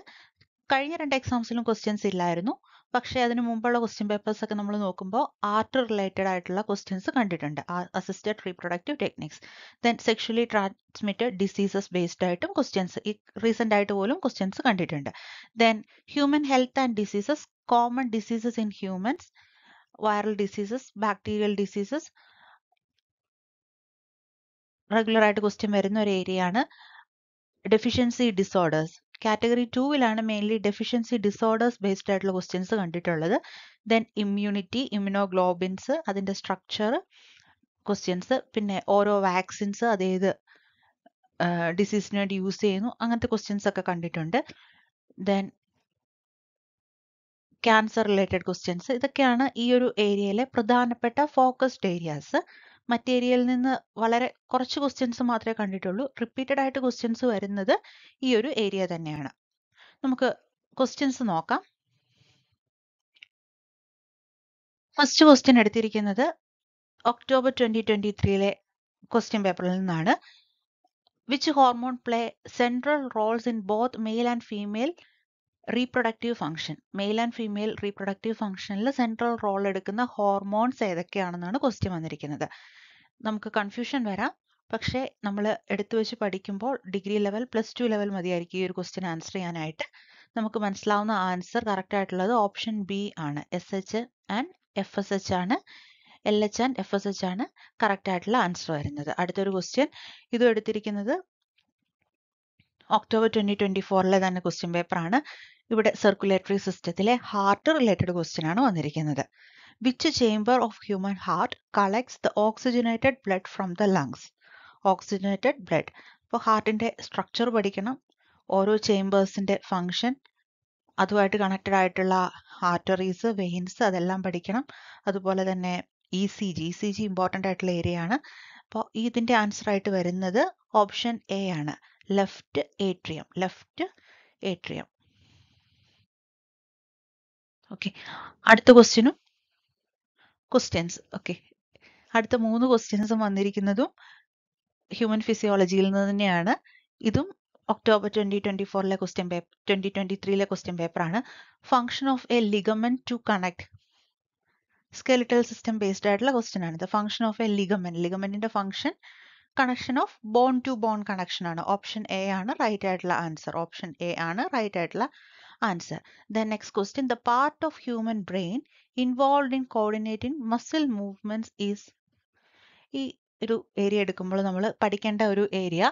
കഴിഞ്ഞ രണ്ട് എക്സാംസിലും ക്വസ്റ്റ്യൻസ് ഇല്ലായിരുന്നു പക്ഷേ അതിന് മുമ്പുള്ള ക്വസ്റ്റ്യൻ പേപ്പേഴ്സ് ഒക്കെ നമ്മൾ നോക്കുമ്പോൾ ആർട്ട് റിലേറ്റഡ് ആയിട്ടുള്ള ക്വസ്റ്റ്യൻസ് കണ്ടിട്ടുണ്ട് assisted reproductive techniques then sexually transmitted diseases based ആയിട്ടും ക്വസ്റ്റ്യൻസ് ഈ റീസെൻ്റ് ആയിട്ട് പോലും ക്വസ്റ്റ്യൻസ് കണ്ടിട്ടുണ്ട് then human health and diseases common diseases in humans, viral diseases, bacterial diseases. Regular ആയിട്ട് ക്വസ്റ്റ്യൻ വരുന്ന ഒരു ഏരിയയാണ് ഡെഫിഷ്യൻസി ഡിസോർഡേഴ്സ് കാറ്റഗറി ടൂവിലാണ് മെയിൻലി ഡെഫിഷ്യൻസി ഡിസോർഡേഴ്സ് ബേസ്ഡ് ആയിട്ടുള്ള ക്വസ്റ്റ്യൻസ് കണ്ടിട്ടുള്ളത് ദെൻ ഇമ്മ്യൂണിറ്റി ഇമ്യൂണോഗ്ലോബിൻസ് അതിൻ്റെ സ്ട്രക്ചർ ക്വസ്റ്റ്യൻസ് പിന്നെ ഓരോ വാക്സിൻസ് അതേത് ഡിസീസിന് വേണ്ടി യൂസ് ചെയ്യുന്നു അങ്ങനത്തെ ക്വസ്റ്റ്യൻസ് ഒക്കെ കണ്ടിട്ടുണ്ട് ദെൻ ക്യാൻസർ റിലേറ്റഡ് ക്വസ്റ്റ്യൻസ് ഇതൊക്കെയാണ് ഈ ഒരു ഏരിയയിലെ പ്രധാനപ്പെട്ട ഫോക്കസ്ഡ് ഏരിയാസ് മറ്റേരിയയിൽ നിന്ന് വളരെ കുറച്ച് ക്വസ്റ്റ്യൻസ് മാത്രമേ കണ്ടിട്ടുള്ളൂ റിപ്പീറ്റഡ് ആയിട്ട് ക്വസ്റ്റ്യൻസ് വരുന്നത് ഈ ഒരു ഏരിയ തന്നെയാണ് നമുക്ക് ക്വസ്റ്റ്യൻസ് നോക്കാം ഫസ്റ്റ് ക്വസ്റ്റ്യൻ എടുത്തിരിക്കുന്നത് ഒക്ടോബർ ട്വന്റി ട്വന്റി ത്രീയിലെ ക്വസ്റ്റ്യൻ പേപ്പറിൽ നിന്നാണ് which hormone play central roles in both male and female reproductive function male and female reproductive ഫംഗ്ഷനിൽ സെൻട്രൽ റോൾ എടുക്കുന്ന ഹോർമോൺസ് ഏതൊക്കെയാണെന്നാണ് ക്വസ്റ്റ്യൻ വന്നിരിക്കുന്നത് നമുക്ക് കൺഫ്യൂഷൻ വരാം പക്ഷേ നമ്മൾ എടുത്തു വെച്ച് പഠിക്കുമ്പോൾ degree level plus two level മതിയായിരിക്കും ഈ ഒരു ക്വസ്റ്റ്യൻ ആൻസർ ചെയ്യാനായിട്ട് നമുക്ക് മനസ്സിലാവുന്ന ആൻസർ കറക്റ്റ് ആയിട്ടുള്ളത് ഓപ്ഷൻ ബി ആണ് S H and F S H ആണ് L H and F S H ആണ് കറക്റ്റ് ആയിട്ടുള്ള ആൻസർ വരുന്നത് അടുത്തൊരു ക്വസ്റ്റ്യൻ ഇതും എടുത്തിരിക്കുന്നത് ഒക്ടോബർ ട്വന്റി ട്വന്റി ഫോറിലെ തന്നെ ക്വസ്റ്റ്യൻ പേപ്പറാണ് ഇവിടെ സർക്കുലേറ്ററി സിസ്റ്റത്തിലെ ഹാർട്ട് റിലേറ്റഡ് ക്വസ്റ്റ്യൻ ആണ് വന്നിരിക്കുന്നത് which chamber of human heart collects the oxygenated blood from the lungs oxygenated blood അപ്പോൾ ഹാർട്ടിൻ്റെ സ്ട്രക്ചർ പഠിക്കണം ഓരോ ചേംബേഴ്സിൻ്റെ ഫങ്ഷൻ അതുമായിട്ട് കണക്റ്റഡ് ആയിട്ടുള്ള ആർട്ടറീസ് വെയിൻസ് അതെല്ലാം പഠിക്കണം അതുപോലെ തന്നെ E C G E C G important ആയിട്ടുള്ള ഏരിയ ആണ് അപ്പോൾ ഇതിൻ്റെ ആൻസർ ആയിട്ട് വരുന്നത് ഓപ്ഷൻ എ ആണ് left atrium left atrium okay അടുത്ത ക്വസ്റ്റ്യനും ക്വസ്റ്റ്യൻസ് ഓക്കെ അടുത്ത മൂന്ന് ക്വസ്റ്റ്യൻസും വന്നിരിക്കുന്നതും ഹ്യൂമൻ ഫിസിയോളജിയിൽ നിന്ന് തന്നെയാണ് ഇതും ഒക്ടോബർ ട്വന്റി ട്വന്റി ഫോറിലെ ക്വസ്റ്റ്യൻ പേപ്പർ ട്വന്റി ട്വന്റി ത്രീയിലെ ക്വസ്റ്റ്യൻ പേപ്പറാണ് function of a ligament to connect skeletal system based ആയിട്ടുള്ള ക്വസ്റ്റ്യൻ ആണ് ഇത് ഫംഗ്ഷൻ ഓഫ് എ ലിഗമെന്റ് ലിഗമെന്റിന്റെ function connection of bone to bone connection ആണ് ഓപ്ഷൻ എ ആണ് റൈറ്റ് ആയിട്ടുള്ള ആൻസർ ഓപ്ഷൻ എ ആണ് റൈറ്റ് ആയിട്ടുള്ള answer. The next question, the part of human brain involved in coordinating muscle movements is ഈ ഏരിയ എടുക്കുമ്പോൾ നമ്മൾ പഠിക്കേണ്ട ഒരു ഏരിയ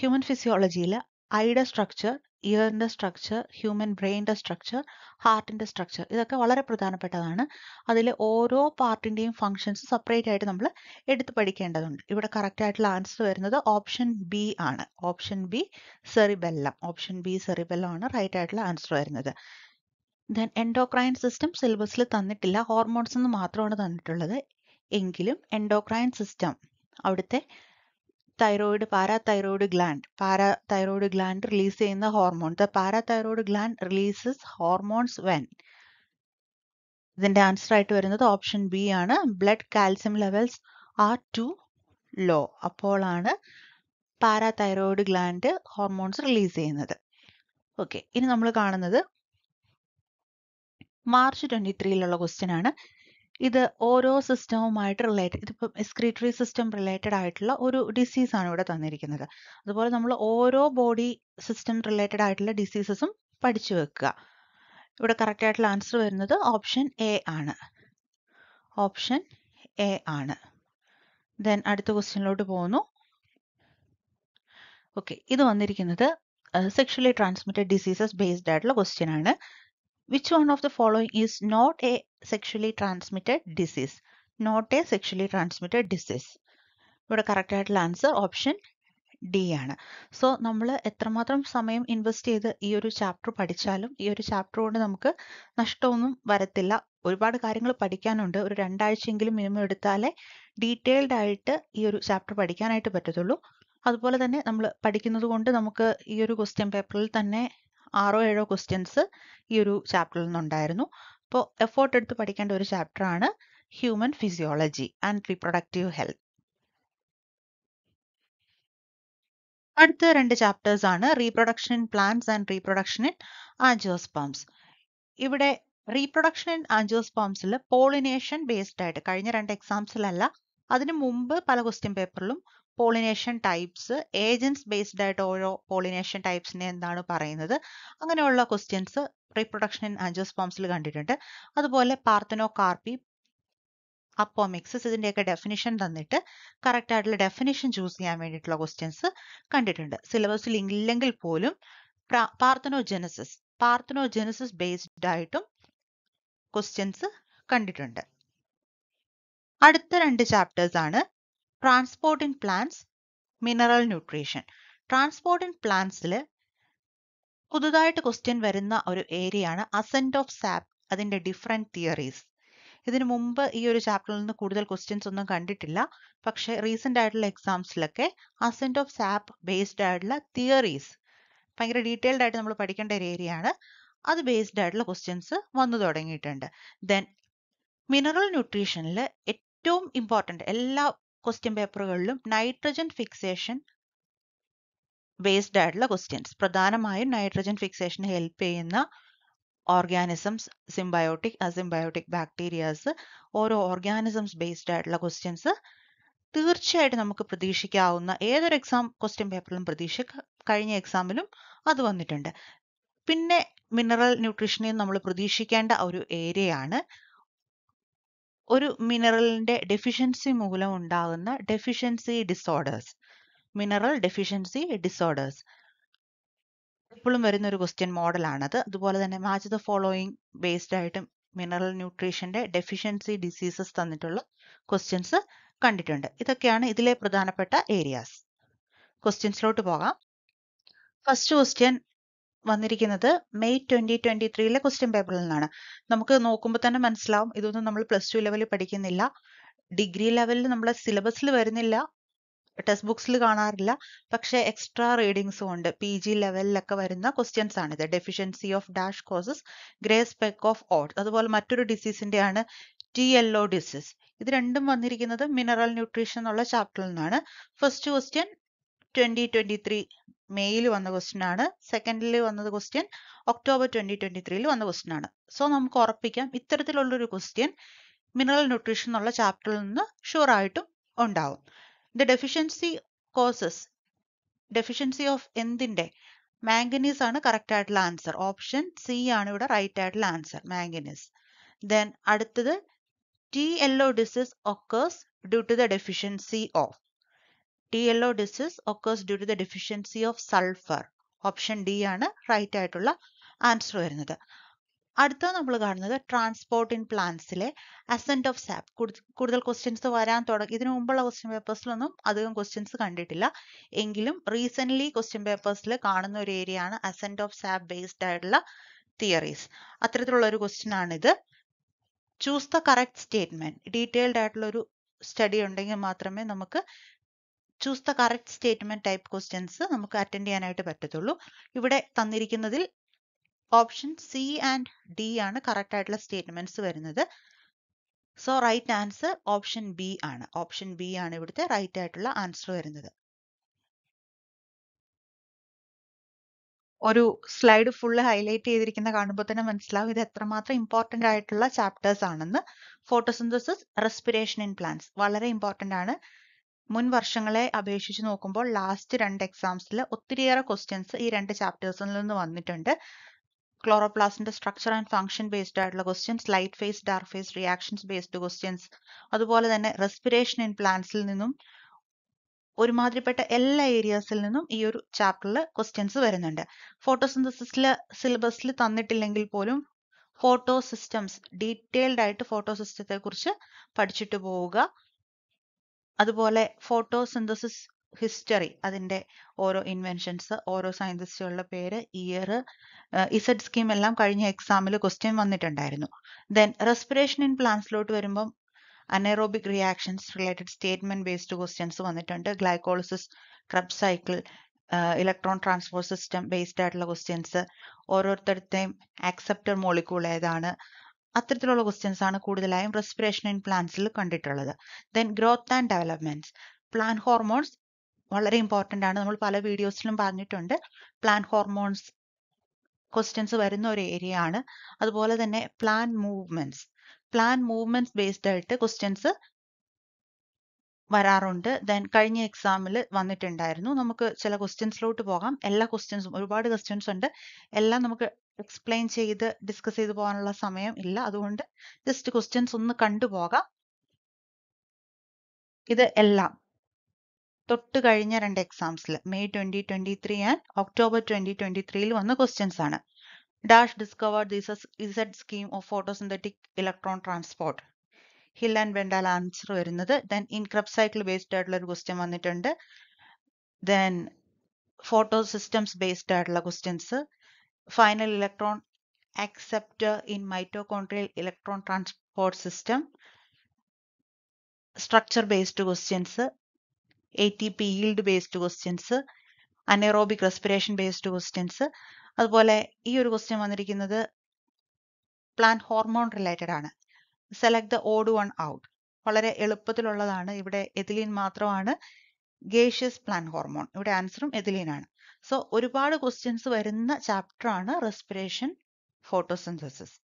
ഹ്യൂമൻ ഫിസിയോളജിയിൽ ഐയുടെ സ്ട്രക്ചർ ഇയറിൻ്റെ സ്ട്രക്ചർ ഹ്യൂമൻ ബ്രെയിൻ്റെ സ്ട്രക്ചർ ഹാർട്ടിൻ്റെ സ്ട്രക്ചർ ഇതൊക്കെ വളരെ പ്രധാനപ്പെട്ടതാണ് അതിൽ ഓരോ പാർട്ടിൻ്റെയും ഫങ്ഷൻസ് സെപ്പറേറ്റ് ആയിട്ട് നമ്മൾ എടുത്ത് പഠിക്കേണ്ടതുണ്ട് ഇവിടെ കറക്റ്റ് ആയിട്ടുള്ള ആൻസർ വരുന്നത് ഓപ്ഷൻ ബി ആണ് option B cerebellum option B cerebellum ആണ് റൈറ്റ് ആയിട്ടുള്ള ആൻസർ വരുന്നത് ദെൻ എൻഡോക്രൈൻ സിസ്റ്റം സിലബസിൽ തന്നിട്ടില്ല ഹോർമോൺസ് എന്ന് മാത്രമാണ് തന്നിട്ടുള്ളത് എങ്കിലും എൻഡോക്രൈൻ സിസ്റ്റം അവിടുത്തെ thyroid parathyroid gland parathyroid gland release ചെയ്യുന്ന hormone the parathyroid gland releases hormones when ഇതിന്റെ ആൻസർ ആയിട്ട് വരുന്നത് ഓപ്ഷൻ ബി ആണ് blood calcium levels are too low അപ്പോഴാണ് പാരാതൈറോയിഡ് ഗ്ലാൻഡ് ഹോർമോൺസ് റിലീസ് ചെയ്യുന്നത് ഓക്കെ ഇനി നമ്മൾ കാണുന്നത് മാർച്ച് ട്വന്റി ത്രീയിലുള്ള ക്വസ്റ്റ്യൻ ആണ് ഇത് ഓരോ സിസ്റ്റവുമായിട്ട് റിലേറ്റഡ് ഇതിപ്പം എക്സ്ക്രീറ്ററി സിസ്റ്റം റിലേറ്റഡ് ആയിട്ടുള്ള ഒരു ഡിസീസ് ആണ് ഇവിടെ തന്നിരിക്കുന്നത് അതുപോലെ നമ്മൾ ഓരോ ബോഡി സിസ്റ്റം റിലേറ്റഡ് ആയിട്ടുള്ള ഡിസീസസും പഠിച്ചു വെക്കുക ഇവിടെ കറക്റ്റ് ആയിട്ടുള്ള ആൻസർ വരുന്നത് ഓപ്ഷൻ എ ആണ് ഓപ്ഷൻ എ ആണ് ദെൻ അടുത്ത ക്വസ്റ്റ്യനിലോട്ട് പോകുന്നു ഓക്കെ ഇത് വന്നിരിക്കുന്നത് സെക്ഷലി ട്രാൻസ്മിറ്റഡ് ഡിസീസസ് ബേസ്ഡ് ആയിട്ടുള്ള ക്വസ്റ്റ്യൻ ആണ് which one of the following is not a sexually transmitted disease not a sexually transmitted disease ഇവിടെ കറക്റ്റ് ആയിട്ടുള്ള ആൻസർ ഓപ്ഷൻ ഡി ആണ് സോ നമ്മൾ എത്രമാത്രം സമയം ഇൻവെസ്റ്റ് ചെയ്ത് ഈ ഒരു ചാപ്റ്റർ പഠിച്ചാലും ഈ ഒരു ചാപ്റ്റർ കൊണ്ട് നമുക്ക് നഷ്ടമൊന്നും വരത്തില്ല ഒരുപാട് കാര്യങ്ങൾ പഠിക്കാനുണ്ട് ഒരു രണ്ടാഴ്ചയെങ്കിലും മിനിമം എടുത്താലേ ഡീറ്റെയിൽഡ് ആയിട്ട് ഈ ഒരു ചാപ്റ്റർ പഠിക്കാനായിട്ട് പറ്റത്തുള്ളൂ അതുപോലെ തന്നെ നമ്മൾ പഠിക്കുന്നത് കൊണ്ട് നമുക്ക് ഈ ഒരു ക്വസ്റ്റ്യൻ പേപ്പറിൽ തന്നെ ആറോ ഏഴോ ക്വസ്റ്റ്യൻസ് ഈ ഒരു ചാപ്റ്ററിൽ നിന്നുണ്ടായിരുന്നു അപ്പോൾ എഫേർട്ട് എടുത്ത് പഠിക്കേണ്ട ഒരു ചാപ്റ്റർ ആണ് human physiology and reproductive health അടുത്ത രണ്ട് ചാപ്റ്റേഴ്സ് ആണ് reproduction in plants and reproduction in angiosperms ഇവിടെ റീപ്രൊഡക്ഷൻ ഇൻ ആൻജിയോസ്പാംസിൽ പോളിനേഷൻ ബേസ്ഡ് ആയിട്ട് കഴിഞ്ഞ രണ്ട് എക്സാംസിലല്ല അതിനു മുമ്പ് പല ക്വസ്റ്റ്യൻ പേപ്പറിലും പോളിനേഷൻ ടൈപ്സ് ഏജൻസ് ബേസ്ഡ് ആയിട്ട് ഓരോ പോളിനേഷൻ ടൈപ്സിനെ എന്താണ് പറയുന്നത് അങ്ങനെയുള്ള ക്വസ്റ്റ്യൻസ് റീപ്രൊഡക്ഷൻ ആൻജിയോസ്പോംസിൽ കണ്ടിട്ടുണ്ട് അതുപോലെ പാർത്തനോകാർപ്പി അപ്പോമിക്സസ് ഇതിൻ്റെയൊക്കെ ഡെഫിനിഷൻ തന്നിട്ട് കറക്റ്റ് ആയിട്ടുള്ള ഡെഫിനിഷൻ ചൂസ് ചെയ്യാൻ വേണ്ടിയിട്ടുള്ള ക്വസ്റ്റ്യൻസ് കണ്ടിട്ടുണ്ട് സിലബസിൽ ഇല്ലെങ്കിൽ പോലും പാർത്തനോജെനസിസ് പാർത്തനോജെനസിസ് ബേസ്ഡ് ആയിട്ടും ക്വസ്റ്റ്യൻസ് കണ്ടിട്ടുണ്ട് അടുത്ത രണ്ട് ചാപ്റ്റേഴ്സ് ആണ് transport in plants mineral nutrition transport in പ്ലാന്റ്സിൽ പുതുതായിട്ട് ക്വസ്റ്റ്യൻ വരുന്ന ഒരു ഏരിയയാണ് അസെന്റ് ഓഫ് സാപ് അതിൻ്റെ ഡിഫറെൻറ്റ് തിയറീസ് ഇതിനു മുമ്പ് ഈ ഒരു ചാപ്റ്ററിൽ നിന്ന് കൂടുതൽ ക്വസ്റ്റ്യൻസ് ഒന്നും കണ്ടിട്ടില്ല പക്ഷേ റീസെൻ്റ് ആയിട്ടുള്ള എക്സാംസിലൊക്കെ അസെന്റ് ഓഫ് സാപ് ബേസ്ഡ് ആയിട്ടുള്ള തിയറീസ് ഭയങ്കര ഡീറ്റെയിൽഡ് ആയിട്ട് നമ്മൾ പഠിക്കേണ്ട ഒരു ഏരിയയാണ് അത് ബേസ്ഡ് ആയിട്ടുള്ള ക്വസ്റ്റ്യൻസ് വന്നു തുടങ്ങിയിട്ടുണ്ട് ദെൻ മിനറൽ ന്യൂട്രീഷനിൽ ഏറ്റവും ഇമ്പോർട്ടൻ്റ് എല്ലാ ക്വസ്റ്റ്യൻ പേപ്പറുകളിലും നൈട്രജൻ ഫിക്സേഷൻ ബേസ്ഡ് ആയിട്ടുള്ള ക്വസ്റ്റ്യൻസ് പ്രധാനമായും നൈട്രജൻ ഫിക്സേഷന് ഹെൽപ്പ് ചെയ്യുന്ന ഓർഗാനിസംസ് സിംബയോട്ടിക് അസിംബയോട്ടിക് ബാക്ടീരിയാസ് ഓരോ ഓർഗാനിസംസ് ബേസ്ഡ് ആയിട്ടുള്ള ക്വസ്റ്റ്യൻസ് തീർച്ചയായിട്ടും നമുക്ക് പ്രതീക്ഷിക്കാവുന്ന ഏതൊരു എക്സാം ക്വസ്റ്റ്യൻ പേപ്പറിലും പ്രതീക്ഷ കഴിഞ്ഞ എക്സാമിലും അത് വന്നിട്ടുണ്ട് പിന്നെ മിനറൽ ന്യൂട്രീഷനെയും നമ്മൾ പ്രതീക്ഷിക്കേണ്ട ഒരു ഏരിയയാണ് ഒരു മിനറലിന്റെ ഡെഫിഷ്യൻസി മൂലം ഉണ്ടാകുന്ന deficiency disorders mineral deficiency disorders എപ്പോഴും വരുന്ന ഒരു ക്വസ്റ്റ്യൻ മോഡലാണത് അതുപോലെ തന്നെ മാച്ച് ദ ഫോളോയിങ് ബേസ്ഡ് ആയിട്ട് മിനറൽ ന്യൂട്രീഷന്റെ ഡെഫിഷ്യൻസി ഡിസീസസ് തന്നിട്ടുള്ള ക്വസ്റ്റ്യൻസ് കണ്ടിട്ടുണ്ട് ഇതൊക്കെയാണ് ഇതിലെ പ്രധാനപ്പെട്ട ഏരിയാസ് ക്വസ്റ്റ്യൻസിലോട്ട് പോകാം ഫസ്റ്റ് ക്വസ്റ്റ്യൻ വന്നിരിക്കുന്നത് മെയ് ട്വന്റി ട്വന്റി ത്രീയിലെ ക്വസ്റ്റ്യൻ പേപ്പറിൽ നിന്നാണ് നമുക്ക് നോക്കുമ്പോൾ തന്നെ മനസ്സിലാവും ഇതൊന്നും നമ്മൾ പ്ലസ് ടു ലെവലിൽ പഠിക്കുന്നില്ല ഡിഗ്രി ലെവലിൽ നമ്മുടെ സിലബസിൽ വരുന്നില്ല ടെക്സ്റ്റ് ബുക്സിൽ കാണാറില്ല പക്ഷേ എക്സ്ട്രാ റീഡിങ്സും ഉണ്ട് പി ജി ലെവലിലൊക്കെ വരുന്ന ക്വസ്റ്റ്യൻസ് ആണിത് deficiency of dash causes grey speck of oat അതുപോലെ മറ്റൊരു ഡിസീസിൻ്റെ ആണ് ടി ഒ ഡിസീസ് ഇത് രണ്ടും വന്നിരിക്കുന്നത് മിനറൽ ന്യൂട്രീഷൻ എന്നുള്ള ചാപ്റ്ററിൽ നിന്നാണ് first question twenty twenty three മെയ്യിൽ വന്ന ക്വസ്റ്റ്യൻ ആണ് സെക്കൻഡിൽ വന്നത് ക്വസ്റ്റ്യൻ ഒക്ടോബർ ട്വന്റി ട്വന്റി ത്രീയിൽ വന്ന ക്വസ്റ്റ്യൻ ആണ് സോ നമുക്ക് ഉറപ്പിക്കാം ഇത്തരത്തിലുള്ളൊരു ക്വസ്റ്റ്യൻ മിനറൽ ന്യൂട്രീഷൻ എന്നുള്ള ചാപ്റ്ററിൽ നിന്ന് ഷുവർ ആയിട്ടും ഉണ്ടാവും the deficiency causes deficiency of എന്തിൻ്റെ മാംഗനീസ് ആണ് കറക്റ്റ് ആയിട്ടുള്ള ആൻസർ ഓപ്ഷൻ സി ആണ് ഇവിടെ റൈറ്റ് ആയിട്ടുള്ള ആൻസർ മാംഗനീസ് ദെൻ അടുത്തത് tea yellow disease occurs due to the deficiency of tea yellow disease occurs due to the deficiency of sulphur option D ആണ് റൈറ്റ് ആയിട്ടുള്ള ആൻസർ വരുന്നത് അടുത്ത നമ്മൾ കാണുന്നത് ട്രാൻസ്പോർട്ട് ഇൻ പ്ലാന്റ്സിലെ അസെന്റ് ഓഫ് സാപ്പ് കൂടുതൽ ക്വസ്റ്റ്യൻസ് വരാൻ തുടങ്ങി ഇതിനു മുമ്പുള്ള ക്വസ്റ്റ്യൻ പേപ്പേഴ്സിലൊന്നും അധികം ക്വസ്റ്റ്യൻസ് കണ്ടിട്ടില്ല എങ്കിലും റീസെന്റ് ക്വസ്റ്റ്യൻ പേപ്പേഴ്സിൽ കാണുന്ന ഒരു ഏരിയ ആണ് അസെന്റ് ഓഫ് സാപ്പ് ബേസ്ഡ് ആയിട്ടുള്ള തിയറീസ് അത്തരത്തിലുള്ള ഒരു ക്വസ്റ്റ്യൻ ആണിത് choose the correct statement detailed ആയിട്ടുള്ള ഒരു സ്റ്റഡി ഉണ്ടെങ്കിൽ മാത്രമേ നമുക്ക് choose the correct statement type questions നമുക്ക് അറ്റൻഡ് ചെയ്യാനായിട്ട് പറ്റത്തുള്ളൂ ഇവിടെ തന്നിരിക്കുന്നതിൽ ഓപ്ഷൻ സി ആൻഡ് ഡി ആണ് കറക്റ്റ് ആയിട്ടുള്ള സ്റ്റേറ്റ്മെന്റ്സ് വരുന്നത് so right answer option B ആണ് ഓപ്ഷൻ ബി ആണ് ഇവിടുത്തെ റൈറ്റ് ആയിട്ടുള്ള ആൻസർ വരുന്നത് ഒരു സ്ലൈഡ് ഫുള്ള് ഹൈലൈറ്റ് ചെയ്തിരിക്കുന്ന കാണുമ്പോൾ തന്നെ മനസ്സിലാവും ഇത് എത്രമാത്രം ഇമ്പോർട്ടൻ്റ് ആയിട്ടുള്ള ചാപ്റ്റേഴ്സ് ആണെന്ന് ഫോട്ടോസിന്തസിസ് റെസ്പിറേഷൻ ഇൻ പ്ലാന്റ്സ് വളരെ ഇമ്പോർട്ടൻ്റ് ആണ് മുൻ വർഷങ്ങളെ അപേക്ഷിച്ച് നോക്കുമ്പോൾ ലാസ്റ്റ് രണ്ട് എക്സാംസിൽ ഒത്തിരിയേറെ ക്വസ്റ്റ്യൻസ് ഈ രണ്ട് ചാപ്റ്റേഴ്സിൽ നിന്ന് വന്നിട്ടുണ്ട് ക്ലോറോപ്ലാസ്റ്റിന്റെ സ്ട്രക്ചർ ആൻഡ് ഫംഗ്ഷൻ ബേസ്ഡ് ആയിട്ടുള്ള questions light phase dark phase reactions based questions അതുപോലെ തന്നെ റെസ്പിറേഷൻ ഇൻ പ്ലാന്റ്സിൽ നിന്നും ഒരുമാതിരിപ്പെട്ട എല്ലാ ഏരിയാസിൽ നിന്നും ഈ ഒരു ചാപ്റ്ററിൽ ക്വസ്റ്റ്യൻസ് വരുന്നുണ്ട് ഫോട്ടോസിന്തസിസിൽ സിലബസിൽ തന്നിട്ടില്ലെങ്കിൽ പോലും ഫോട്ടോ സിസ്റ്റംസ് ഡീറ്റെയിൽഡ് ആയിട്ട് ഫോട്ടോ സിസ്റ്റത്തെ കുറിച്ച് പഠിച്ചിട്ട് പോവുക അതുപോലെ ഫോട്ടോ സിന്തസിസ് ഹിസ്റ്ററി അതിൻ്റെ ഓരോ ഇൻവെൻഷൻസ് ഓരോ സയൻറ്റിസ്റ്റുകളുടെ പേര് ഇയർ ഇസഡ് സ്കീം എല്ലാം കഴിഞ്ഞ എക്സാമിൽ ക്വസ്റ്റ്യൻ വന്നിട്ടുണ്ടായിരുന്നു ദെൻ റെസ്പിറേഷൻ ഇൻ പ്ലാന്റ്സിലോട്ട് വരുമ്പം anaerobic reactions related statement based questions വന്നിട്ടുണ്ട് glycolysis Krebs cycle electron transport system based ആയിട്ടുള്ള ക്വസ്റ്റ്യൻസ് ഓരോരുത്തരുടെയും ആക്സെപ്റ്റർ മോളിക്യൂൾ ഏതാണ് അത്തരത്തിലുള്ള ക്വസ്റ്റ്യൻസ് ആണ് കൂടുതലായും റെസ്പിറേഷൻ ഇൻ പ്ലാന്റ്സിൽ കണ്ടിട്ടുള്ളത് then growth and developments plant hormones വളരെ ഇമ്പോർട്ടൻ്റ് ആണ് നമ്മൾ പല വീഡിയോസിലും പറഞ്ഞിട്ടുണ്ട് പ്ലാൻ ഹോർമോൺസ് ക്വസ്റ്റ്യൻസ് വരുന്ന ഒരു ഏരിയ ആണ് അതുപോലെ തന്നെ plant movements plant movements based ആയിട്ട് ക്വസ്റ്റ്യൻസ് വരാറുണ്ട് ദെൻ കഴിഞ്ഞ എക്സാമിൽ വന്നിട്ടുണ്ടായിരുന്നു നമുക്ക് ചില ക്വസ്റ്റ്യൻസിലോട്ട് പോകാം എല്ലാ ക്വസ്റ്റ്യൻസും ഒരുപാട് ക്വസ്റ്റ്യൻസ് ഉണ്ട് എല്ലാം നമുക്ക് എക്സ്പ്ലെയിൻ ചെയ്ത് ഡിസ്കസ് ചെയ്ത് പോകാനുള്ള സമയം ഇല്ല അതുകൊണ്ട് ജസ്റ്റ് ക്വസ്റ്റ്യൻസ് ഒന്ന് കണ്ടുപോകാം ഇത് എല്ലാം തൊട്ട് കഴിഞ്ഞ രണ്ട് എക്സാംസിൽ May twenty twenty three and October twenty twenty ത്രീയിൽ വന്ന ക്വസ്റ്റ്യൻസ് ആണ് dash discover this scheme of photosynthetic electron transport Hill and Bendall answer വരുന്നത് ദെൻ ഇൻക്രബ് സൈക്കിൾ ബേസ്ഡ് ആയിട്ടുള്ള ഒരു ക്വസ്റ്റ്യൻ വന്നിട്ടുണ്ട് ദെൻ ഫോട്ടോ സിസ്റ്റംസ് ബേസ്ഡ് ആയിട്ടുള്ള questions final electron acceptor in mitochondrial electron transport system structure based questions A T P yield based questions anaerobic respiration based questions അതുപോലെ ഈ ഒരു ക്വസ്റ്റ്യൻ വന്നിരിക്കുന്നത് പ്ലാൻ ഹോർമോൺ റിലേറ്റഡ് ആണ് select the odd one out വളരെ എളുപ്പത്തിലുള്ളതാണ് ഇവിടെ എതിലീൻ മാത്രമാണ് ഗേഷ്യസ് പ്ലാൻ ഹോർമോൺ ഇവിടെ ആൻസറും എതിലീൻ ആണ് സോ ഒരുപാട് ക്വസ്റ്റ്യൻസ് വരുന്ന ചാപ്റ്റർ ആണ് റെസ്പിറേഷൻ ഫോട്ടോസിന്തസിസ്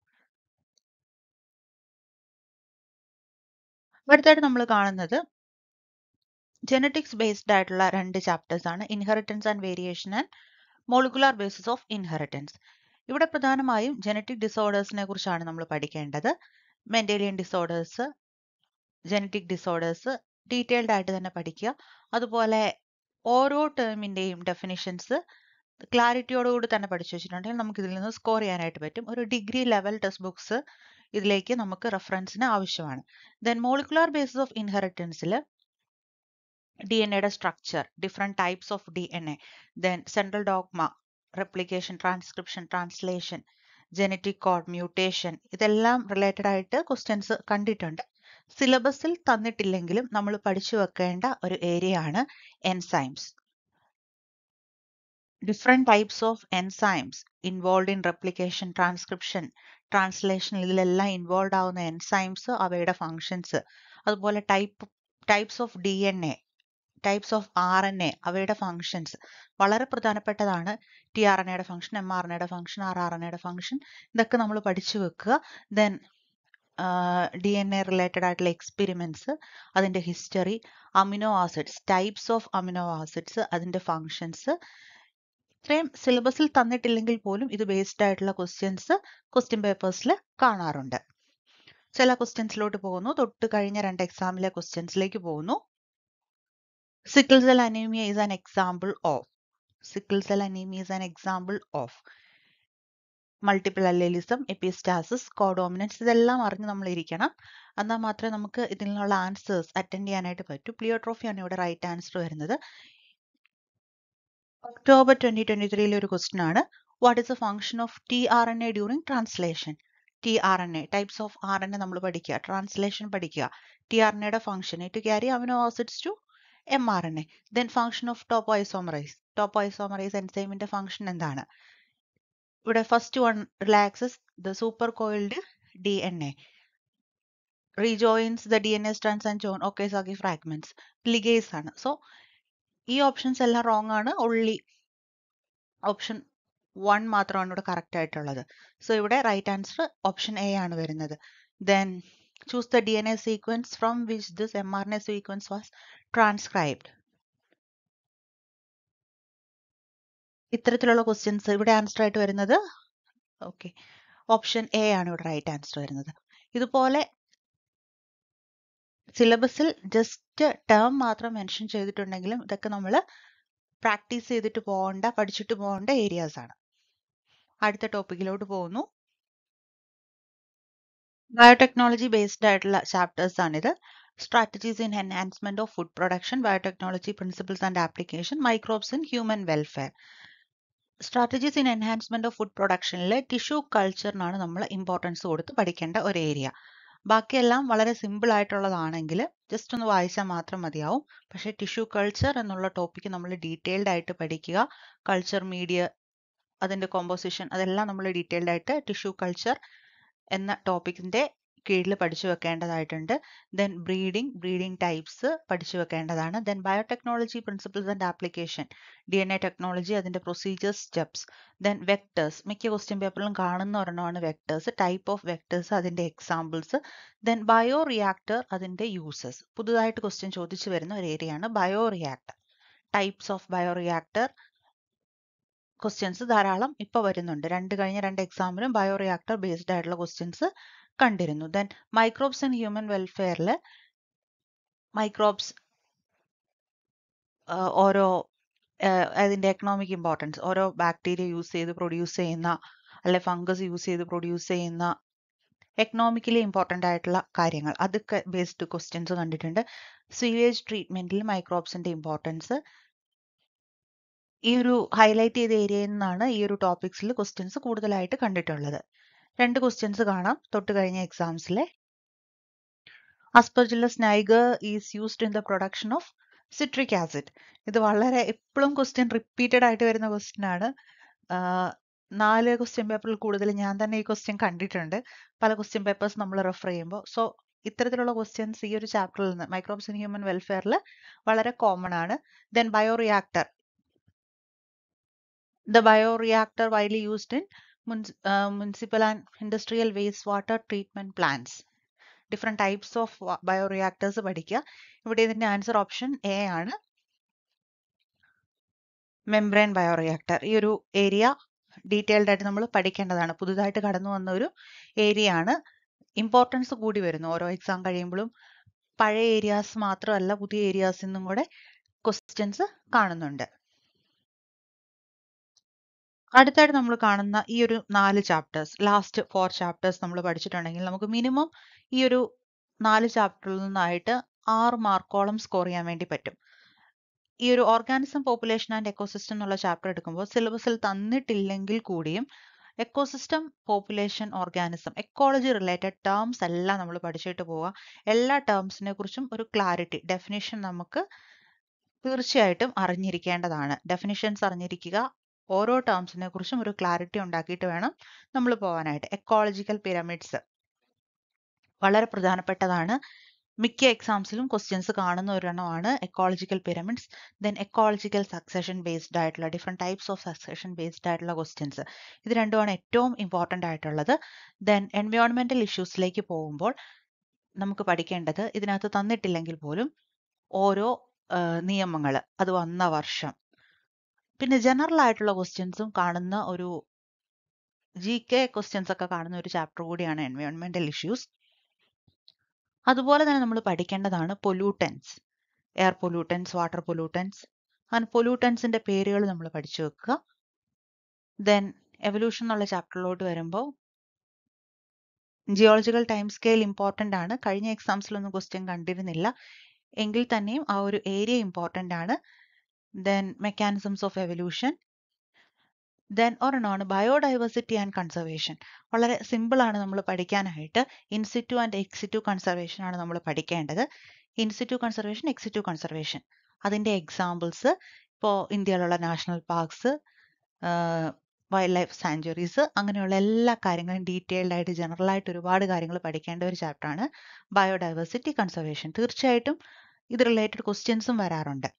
അടുത്തായിട്ട് നമ്മൾ കാണുന്നത് ജെനറ്റിക്സ് ബേസ്ഡ് ആയിട്ടുള്ള രണ്ട് ചാപ്റ്റേഴ്സ് ആണ് inheritance and variation and molecular basis of inheritance ഇവിടെ പ്രധാനമായും ജെനറ്റിക് ഡിസോർഡേഴ്സിനെ കുറിച്ചാണ് നമ്മൾ പഠിക്കേണ്ടത് Mendelian disorders genetic disorders detailed ആയിട്ട് തന്നെ പഠിക്കുക അതുപോലെ ഓരോ ടേമിൻ്റെയും ഡെഫിനിഷൻസ് ക്ലാരിറ്റിയോടുകൂടി തന്നെ പഠിച്ചു വെച്ചിട്ടുണ്ടെങ്കിൽ നമുക്ക് ഇതിൽ നിന്ന് സ്കോർ ചെയ്യാനായിട്ട് പറ്റും ഒരു ഡിഗ്രി ലെവൽ ടെക്സ്റ്റ് ബുക്സ് ഇതിലേക്ക് നമുക്ക് റെഫറൻസിന് ആവശ്യമാണ് ദെൻ മോളിക്കുലാർ ബേസിസ് ഓഫ് ഇൻഹെറിറ്റൻസിൽ ഡിഎൻഎയുടെ structure different types of D N A then central dogma replication transcription translation genetic code mutation ഇതെല്ലാം റിലേറ്റഡ് ആയിട്ട് ക്വസ്റ്റ്യൻസ് കണ്ടിട്ടുണ്ട് സിലബസിൽ തന്നിട്ടില്ലെങ്കിലും നമ്മൾ പഠിച്ചു വെക്കേണ്ട ഒരു ഏരിയ ആണ് enzymes different types of enzymes involve in replication transcription translation ഇതിലെല്ലാം ഇൻവോൾവ് ആവുന്ന എൻസൈംസ് അവയുടെ ഫങ്ഷൻസ് അതുപോലെ type types of D N A types of R N A അവയുടെ ഫങ്ഷൻസ് വളരെ പ്രധാനപ്പെട്ടതാണ് ടി ആർ എൻ എയുടെ ഫംഗ്ഷൻ എം ആർ എൻ എയുടെ ഫംഗ്ഷൻ ആർ ആർ എൻ എയുടെ ഫംഗ്ഷൻ ഇതൊക്കെ നമ്മൾ പഠിച്ചു വെക്കുക then D N A related ആയിട്ടുള്ള എക്സ്പെരിമെന്റ്സ് അതിൻ്റെ history amino acids types of amino acids അതിൻ്റെ ഫങ്ഷൻസ് ഇത്രയും സിലബസിൽ തന്നിട്ടില്ലെങ്കിൽ പോലും ഇത് ബേസ്ഡ് ആയിട്ടുള്ള ക്വസ്റ്റ്യൻസ് ക്വസ്റ്റ്യൻ പേപ്പേഴ്സിൽ കാണാറുണ്ട് ചില ക്വസ്റ്റ്യൻസിലോട്ട് പോകുന്നു തൊട്ട് കഴിഞ്ഞ രണ്ട് എക്സാമിലെ ക്വസ്റ്റ്യൻസിലേക്ക് പോകുന്നു sickle cell anemia is an example of sickle cell anemia is an example of multiple allelism epistasis codominance ഇതെല്ലാം അറിഞ്ഞ് നമ്മൾ ഇരിക്കണം എന്നാൽ മാത്രമേ നമുക്ക് ഇതിൽ നിന്നുള്ള ആൻസേഴ്സ് അറ്റൻഡ് ചെയ്യാനായിട്ട് പറ്റൂ പ്ലിയോട്രോഫിയാണ് ഇവിടെ റൈറ്റ് ആൻസർ വരുന്നത് ഒക്ടോബർ ട്വന്റി ട്വന്റി ത്രീയിലെ ഒരു ക്വസ്റ്റ്യൻ ആണ് what is a function of T R N A during translation T R N A types of R N A നമ്മൾ പഠിക്കുക ട്രാൻസ്ലേഷൻ പഠിക്കുക ടി ആർ എൻ എയുടെ function it carry amino acids to M R N A then function of topoisomerase topoisomerase എൻസൈമിന്റെ ഫംഗ്ഷൻ എന്താണ് ഇവിടെ first one relaxes the super coiled D N A റീജോയിൻസ് the D N A strands and join Okazaki fragments ligase ആണ് സോ ഈ ഓപ്ഷൻസ് എല്ലാം റോങ് ആണ് ഒള്ളി ഓപ്ഷൻ വൺ മാത്രമാണ് ഇവിടെ കറക്റ്റ് ആയിട്ടുള്ളത് സോ ഇവിടെ റൈറ്റ് ആൻസർ ഓപ്ഷൻ എ ആണ് വരുന്നത് then choose the D N A sequence from which this M R N A sequence was transcribed ഇത്തരത്തിലുള്ള ക്വസ്റ്റ്യൻസ് ഇവിടെ ആൻസർ ആയിട്ട് വരുന്നത് ഓക്കെ ഓപ്ഷൻ എ ആണ് ഇവിടെ റൈറ്റ് ആൻസർ വരുന്നത് ഇതുപോലെ സിലബസിൽ ജസ്റ്റ് ടേം മാത്രം മെൻഷൻ ചെയ്തിട്ടുണ്ടെങ്കിലും ഇതൊക്കെ നമ്മൾ പ്രാക്ടീസ് ചെയ്തിട്ട് പോകേണ്ട പഠിച്ചിട്ട് പോകേണ്ട ഏരിയാസ് ആണ് അടുത്ത ടോപ്പിക്കിലോട്ട് പോകുന്നു ബയോടെക്നോളജി ബേസ്ഡ് ആയിട്ടുള്ള ചാപ്റ്റേഴ്സ് ആണിത് strategies in enhancement of food production, biotechnology principles and application, microbes in human welfare. Strategies in enhancement of food പ്രൊഡക്ഷനിലെ ടിഷ്യൂ കൾച്ചറിനാണ് നമ്മൾ ഇമ്പോർട്ടൻസ് കൊടുത്ത് പഠിക്കേണ്ട ഒരു ഏരിയ ബാക്കിയെല്ലാം വളരെ സിമ്പിൾ ആയിട്ടുള്ളതാണെങ്കിൽ ജസ്റ്റ് ഒന്ന് വായിച്ചാൽ മാത്രം മതിയാവും പക്ഷേ ടിഷ്യൂ കൾച്ചർ എന്നുള്ള ടോപ്പിക്ക് നമ്മൾ ഡീറ്റെയിൽഡ് ആയിട്ട് പഠിക്കുക കൾച്ചർ മീഡിയ അതിൻ്റെ കോമ്പോസിഷൻ അതെല്ലാം നമ്മൾ ഡീറ്റെയിൽഡ് ആയിട്ട് ടിഷ്യൂ കൾച്ചർ എന്ന ടോപ്പിക്കിൻ്റെ കീഴിൽ പഠിച്ചു വെക്കേണ്ടതായിട്ടുണ്ട് ദെൻ ബ്രീഡിംഗ് ബ്രീഡിംഗ് ടൈപ്സ് പഠിച്ചു വെക്കേണ്ടതാണ് then biotechnology principles and application D N A technology അതിൻ്റെ പ്രൊസീജിയേഴ്സ് സ്റ്റെപ്സ് ദെൻ വെക്ടേഴ്സ് മിക്ക ക്വസ്റ്റ്യൻ പേപ്പറിലും കാണുന്ന ഒരെണ്ണമാണ് വെക്ടേഴ്സ് ടൈപ്പ് ഓഫ് വെക്ടേഴ്സ് അതിൻ്റെ എക്സാമ്പിൾസ് ദെൻ ബയോ റിയാക്ടർ അതിൻ്റെ യൂസസ് പുതുതായിട്ട് ക്വസ്റ്റ്യൻ ചോദിച്ചു വരുന്ന ഒരു ഏരിയയാണ് bio reactor types of bio reactor questions ധാരാളം ഇപ്പോൾ വരുന്നുണ്ട് രണ്ട് കഴിഞ്ഞ രണ്ട് എക്സാമിലും ബയോറിയാക്ടർ ബേസ്ഡ് ആയിട്ടുള്ള ക്വസ്റ്റ്യൻസ് കണ്ടിരുന്നു then microbes and human വെൽഫെയറിൽ microbes ഓരോ അതിൻ്റെ എക്കണോമിക് ഇമ്പോർട്ടൻസ് ഓരോ ബാക്ടീരിയ യൂസ് ചെയ്ത് പ്രൊഡ്യൂസ് ചെയ്യുന്ന അല്ലെ ഫംഗസ് യൂസ് ചെയ്ത് പ്രൊഡ്യൂസ് ചെയ്യുന്ന എക്കണോമിക്കലി ഇമ്പോർട്ടൻ്റ് ആയിട്ടുള്ള കാര്യങ്ങൾ അതൊക്കെ ബേസ്ഡ് ക്വസ്റ്റ്യൻസ് കണ്ടിട്ടുണ്ട് സ്വീവേജ് ട്രീറ്റ്മെൻറ്റിൽ മൈക്രോബ്സിൻ്റെ ഇമ്പോർട്ടൻസ് ഈ ഒരു ഹൈലൈറ്റ് ചെയ്ത ഏരിയയിൽ നിന്നാണ് ഈ ഒരു ടോപ്പിക്സിൽ ക്വസ്റ്റ്യൻസ് കൂടുതലായിട്ട് കണ്ടിട്ടുള്ളത് രണ്ട് ക്വസ്റ്റ്യൻസ് കാണാം തൊട്ട് കഴിഞ്ഞ എക്സാംസിലെ Aspergillus niger is used in the production of citric acid ഇത് വളരെ എപ്പോഴും ക്വസ്റ്റ്യൻ റിപ്പീറ്റഡ് ആയിട്ട് വരുന്ന ക്വസ്റ്റ്യൻ ആണ് നാല് ക്വസ്റ്റ്യൻ പേപ്പറിൽ കൂടുതൽ ഞാൻ തന്നെ ഈ ക്വസ്റ്റ്യൻ കണ്ടിട്ടുണ്ട് പല ക്വസ്റ്റ്യൻ പേപ്പേഴ്സ് നമ്മൾ റെഫർ ചെയ്യുമ്പോൾ സോ ഇത്തരത്തിലുള്ള ക്വസ്റ്റ്യൻസ് ഈ ഒരു ചാപ്റ്ററിൽ നിന്ന് മൈക്രോബ്സ് ഇൻ ഹ്യൂമൻ വെൽഫെയറിൽ വളരെ കോമൺ ആണ് then bioreactor the bioreactor widely used in municipal municipal and industrial wastewater treatment plants different types of bioreactors പഠിക്കുക ഇവിടെ ഇതിൻ്റെ ആൻസർ ഓപ്ഷൻ എ ആണ് മെംബ്രെയിൻ ബയോറിയാക്ടർ ഈ ഒരു ഏരിയ ഡീറ്റെയിൽഡ് ആയിട്ട് നമ്മൾ പഠിക്കേണ്ടതാണ് പുതുതായിട്ട് കടന്നു വന്ന ഒരു ഏരിയ ആണ് ഇമ്പോർട്ടൻസ് കൂടി വരുന്നു ഓരോ എക്സാം കഴിയുമ്പോഴും പഴയ ഏരിയാസ് മാത്രമല്ല പുതിയ ഏരിയാസിൽ നിന്നും കൂടെ ക്വസ്റ്റ്യൻസ് കാണുന്നുണ്ട് അടുത്തായിട്ട് നമ്മൾ കാണുന്ന ഈ ഒരു നാല് ചാപ്റ്റേഴ്സ് ലാസ്റ്റ് ഫോർ ചാപ്റ്റേഴ്സ് നമ്മൾ പഠിച്ചിട്ടുണ്ടെങ്കിൽ നമുക്ക് മിനിമം ഈ ഒരു നാല് ചാപ്റ്ററിൽ നിന്നായിട്ട് ആറ് മാർക്കോളം സ്കോർ ചെയ്യാൻ വേണ്ടി പറ്റും ഈ ഒരു ഓർഗാനിസം പോപ്പുലേഷൻ ആൻഡ് എക്കോസിസ്റ്റം എന്നുള്ള ചാപ്റ്റർ എടുക്കുമ്പോൾ സിലബസിൽ തന്നിട്ടില്ലെങ്കിൽ കൂടിയും ecosystem population organism ecology related terms എല്ലാം നമ്മൾ പഠിച്ചിട്ട് പോവുക എല്ലാ ടേംസിനെ കുറിച്ചും ഒരു ക്ലാരിറ്റി ഡെഫിനേഷൻ നമുക്ക് തീർച്ചയായിട്ടും അറിഞ്ഞിരിക്കേണ്ടതാണ് ഡെഫിനിഷൻസ് അറിഞ്ഞിരിക്കുക ഓരോ ടേംസിനെ കുറിച്ചും ഒരു ക്ലാരിറ്റി ഉണ്ടാക്കിയിട്ട് വേണം നമ്മൾ പോകാനായിട്ട് എക്കോളജിക്കൽ പിരമിഡ്സ് വളരെ പ്രധാനപ്പെട്ടതാണ് മിക്ക എക്സാംസിലും ക്വസ്റ്റ്യൻസ് കാണുന്ന ഒരെണ്ണമാണ് ecological pyramids then ecological succession based ആയിട്ടുള്ള different types of succession based ആയിട്ടുള്ള ക്വസ്റ്റ്യൻസ് ഇത് രണ്ടുമാണ് ഏറ്റവും ഇമ്പോർട്ടൻ്റ് ആയിട്ടുള്ളത് ദെൻ എൻവയോൺമെൻറ്റൽ ഇഷ്യൂസിലേക്ക് പോകുമ്പോൾ നമുക്ക് പഠിക്കേണ്ടത് ഇതിനകത്ത് തന്നിട്ടില്ലെങ്കിൽ പോലും ഓരോ നിയമങ്ങൾ അത് വന്ന വർഷം പിന്നെ ജനറൽ ആയിട്ടുള്ള ക്വസ്റ്റ്യൻസും കാണുന്ന ഒരു ജി കെ ക്വസ്റ്റ്യൻസ് ഒക്കെ കാണുന്ന ഒരു ചാപ്റ്റർ കൂടിയാണ് എൻവയോൺമെന്റൽ ഇഷ്യൂസ് അതുപോലെ തന്നെ നമ്മൾ പഠിക്കേണ്ടതാണ് pollutants air pollutants water pollutants അങ്ങനെ പൊല്യൂട്ടൻസിന്റെ പേരുകൾ നമ്മൾ പഠിച്ചു വെക്കുക ദെൻ എവല്യൂഷൻ എന്നുള്ള ചാപ്റ്ററിലോട്ട് വരുമ്പോൾ ജിയോളജിക്കൽ ടൈം സ്കെയിൽ ഇമ്പോർട്ടൻ്റ് ആണ് കഴിഞ്ഞ എക്സാംസിലൊന്നും ക്വസ്റ്റ്യൻ കണ്ടിരുന്നില്ല എങ്കിൽ തന്നെയും ആ ഒരു ഏരിയ ഇമ്പോർട്ടൻ്റ് ആണ് then mechanisms of evolution then ഒരെണ്ണമാണ് ബയോഡൈവേഴ്സിറ്റി ആൻഡ് കൺസർവേഷൻ വളരെ സിമ്പിളാണ് നമ്മൾ പഠിക്കാനായിട്ട് ഇൻസിറ്റു ആൻഡ് എക്സിറ്റു കൺസർവേഷൻ ആണ് നമ്മൾ പഠിക്കേണ്ടത് ഇൻസിറ്റു കൺസർവേഷൻ എക്സിറ്റു കൺസർവേഷൻ അതിൻ്റെ എക്സാമ്പിൾസ് ഇപ്പോൾ ഇന്ത്യയിലുള്ള national parks wildlife sanctuaries അങ്ങനെയുള്ള എല്ലാ കാര്യങ്ങളും ഡീറ്റെയിൽഡ് ആയിട്ട് ജനറൽ ആയിട്ട് ഒരുപാട് കാര്യങ്ങൾ പഠിക്കേണ്ട ഒരു ചാപ്റ്ററാണ് ബയോഡൈവേഴ്സിറ്റി കൺസർവേഷൻ തീർച്ചയായിട്ടും ഇത് റിലേറ്റഡ് ക്വസ്റ്റ്യൻസും വരാറുണ്ട്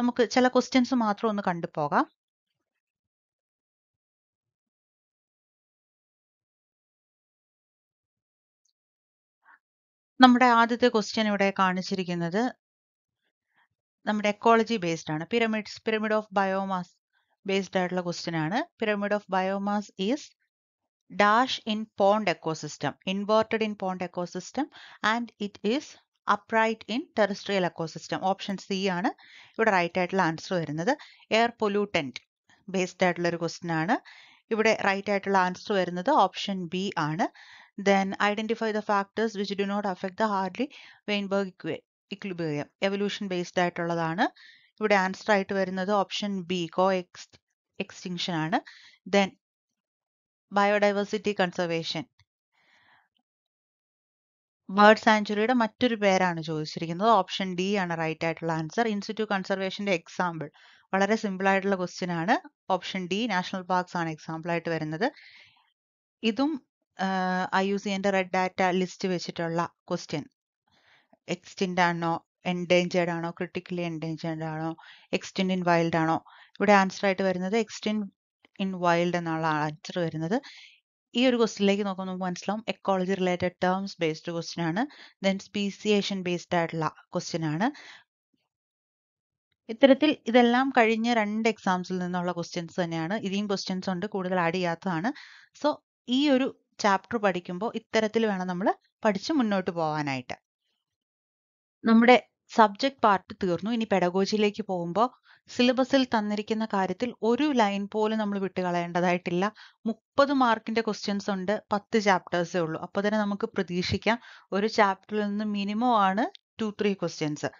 നമുക്ക് ചില ക്വസ്റ്റ്യൻസ് മാത്രം ഒന്ന് കണ്ടു പോകാം നമ്മുടെ ആദ്യത്തെ ക്വസ്റ്റ്യൻ ഇവിടെ കാണിച്ചിരിക്കുന്നത് നമ്മുടെ എക്കോളജി ബേസ്ഡ് ആണ് pyramids pyramid of biomass based ആയിട്ടുള്ള ക്വസ്റ്റ്യൻ ആണ് pyramid of biomass is dash in pond ecosystem inverted in pond ecosystem and it is upright in terrestrial ecosystem option C ആണ് ഇവിടെ റൈറ്റ് ആയിട്ടുള്ള ആൻസർ വരുന്നത് എയർ പൊല്യൂട്ടൻറ്റ് ബേസ്ഡ് ആയിട്ടുള്ള ഒരു ക്വസ്റ്റ്യൻ ആണ് ഇവിടെ റൈറ്റ് ആയിട്ടുള്ള ആൻസർ വരുന്നത് ഓപ്ഷൻ ബി ആണ് then identify the factors which do not affect the Hardy Weinberg equilibrium evolution based ആയിട്ടുള്ളതാണ് ഇവിടെ ആൻസർ ആയിട്ട് വരുന്നത് option B co ex extinction ആണ് ദെൻ ബയോഡൈവേഴ്സിറ്റി കൺസർവേഷൻ ബേർഡ് സാങ്ച്വറിയുടെ മറ്റൊരു പേരാണ് ചോദിച്ചിരിക്കുന്നത് ഓപ്ഷൻ ഡി ആണ് റൈറ്റ് ആയിട്ടുള്ള ആൻസർ ഇൻസ്റ്റിറ്റ്യൂട്ട് കൺസർവേഷന്റെ എക്സാമ്പിൾ വളരെ സിമ്പിൾ ആയിട്ടുള്ള ക്വസ്റ്റ്യൻ ആണ് ഓപ്ഷൻ ഡി നാഷണൽ പാർക്സ് ആണ് എക്സാമ്പിൾ ആയിട്ട് വരുന്നത് ഇതും ഐ യു സിന്റെ റെഡ് ഡാറ്റ ലിസ്റ്റ് വെച്ചിട്ടുള്ള ക്വസ്റ്റ്യൻ എക്സ്റ്റിൻഡ് ആണോ എൻഡേഞ്ചേർഡ് ആണോ ക്രിട്ടിക്കലി എൻഡേഞ്ചേർഡ് ആണോ എക്സ്റ്റിൻഡ് ഇൻ വൈൽഡ് ആണോ ഇവിടെ ആൻസർ ആയിട്ട് വരുന്നത് എക്സ്റ്റിൻ ഇൻ വൈൽഡ് എന്നാണ് ആൻസർ വരുന്നത് ഈ ഒരു ക്വസ്റ്റിലേക്ക് നോക്കുമ്പോൾ നമുക്ക് മനസ്സിലാവും ecology related terms based question ആണ് ദെൻ സ്പീസിയേഷൻ ബേസ്ഡ് ആയിട്ടുള്ള ക്വസ്റ്റ്യൻ ആണ് ഇത്തരത്തിൽ ഇതെല്ലാം കഴിഞ്ഞ രണ്ട് എക്സാംസിൽ നിന്നുള്ള ക്വസ്റ്റ്യൻസ് തന്നെയാണ് ഇനിയും ക്വസ്റ്റ്യൻസ് ഉണ്ട് കൂടുതൽ ആഡ് ചെയ്യാത്തതാണ് സോ ഈ ഒരു ചാപ്റ്റർ പഠിക്കുമ്പോൾ ഇത്തരത്തിൽ വേണം നമ്മൾ പഠിച്ച് മുന്നോട്ട് പോകാനായിട്ട് നമ്മുടെ സബ്ജക്ട് പാർട്ട് തീർന്നു ഇനി പെഡഗോജിയിലേക്ക് പോകുമ്പോൾ സിലബസിൽ തന്നിരിക്കുന്ന കാര്യത്തിൽ ഒരു ലൈൻ പോലും നമ്മൾ വിട്ടുകളയേണ്ടതായിട്ടില്ല മുപ്പത് മാർക്കിന്റെ ക്വസ്റ്റ്യൻസ് ഉണ്ട് പത്ത് ചാപ്റ്റേഴ്സേ ഉള്ളൂ അപ്പൊ തന്നെ നമുക്ക് പ്രതീക്ഷിക്കാം ഒരു ചാപ്റ്ററിൽ നിന്ന് മിനിമം ആണ് ടു ത്രീ ക്വസ്റ്റ്യൻസ്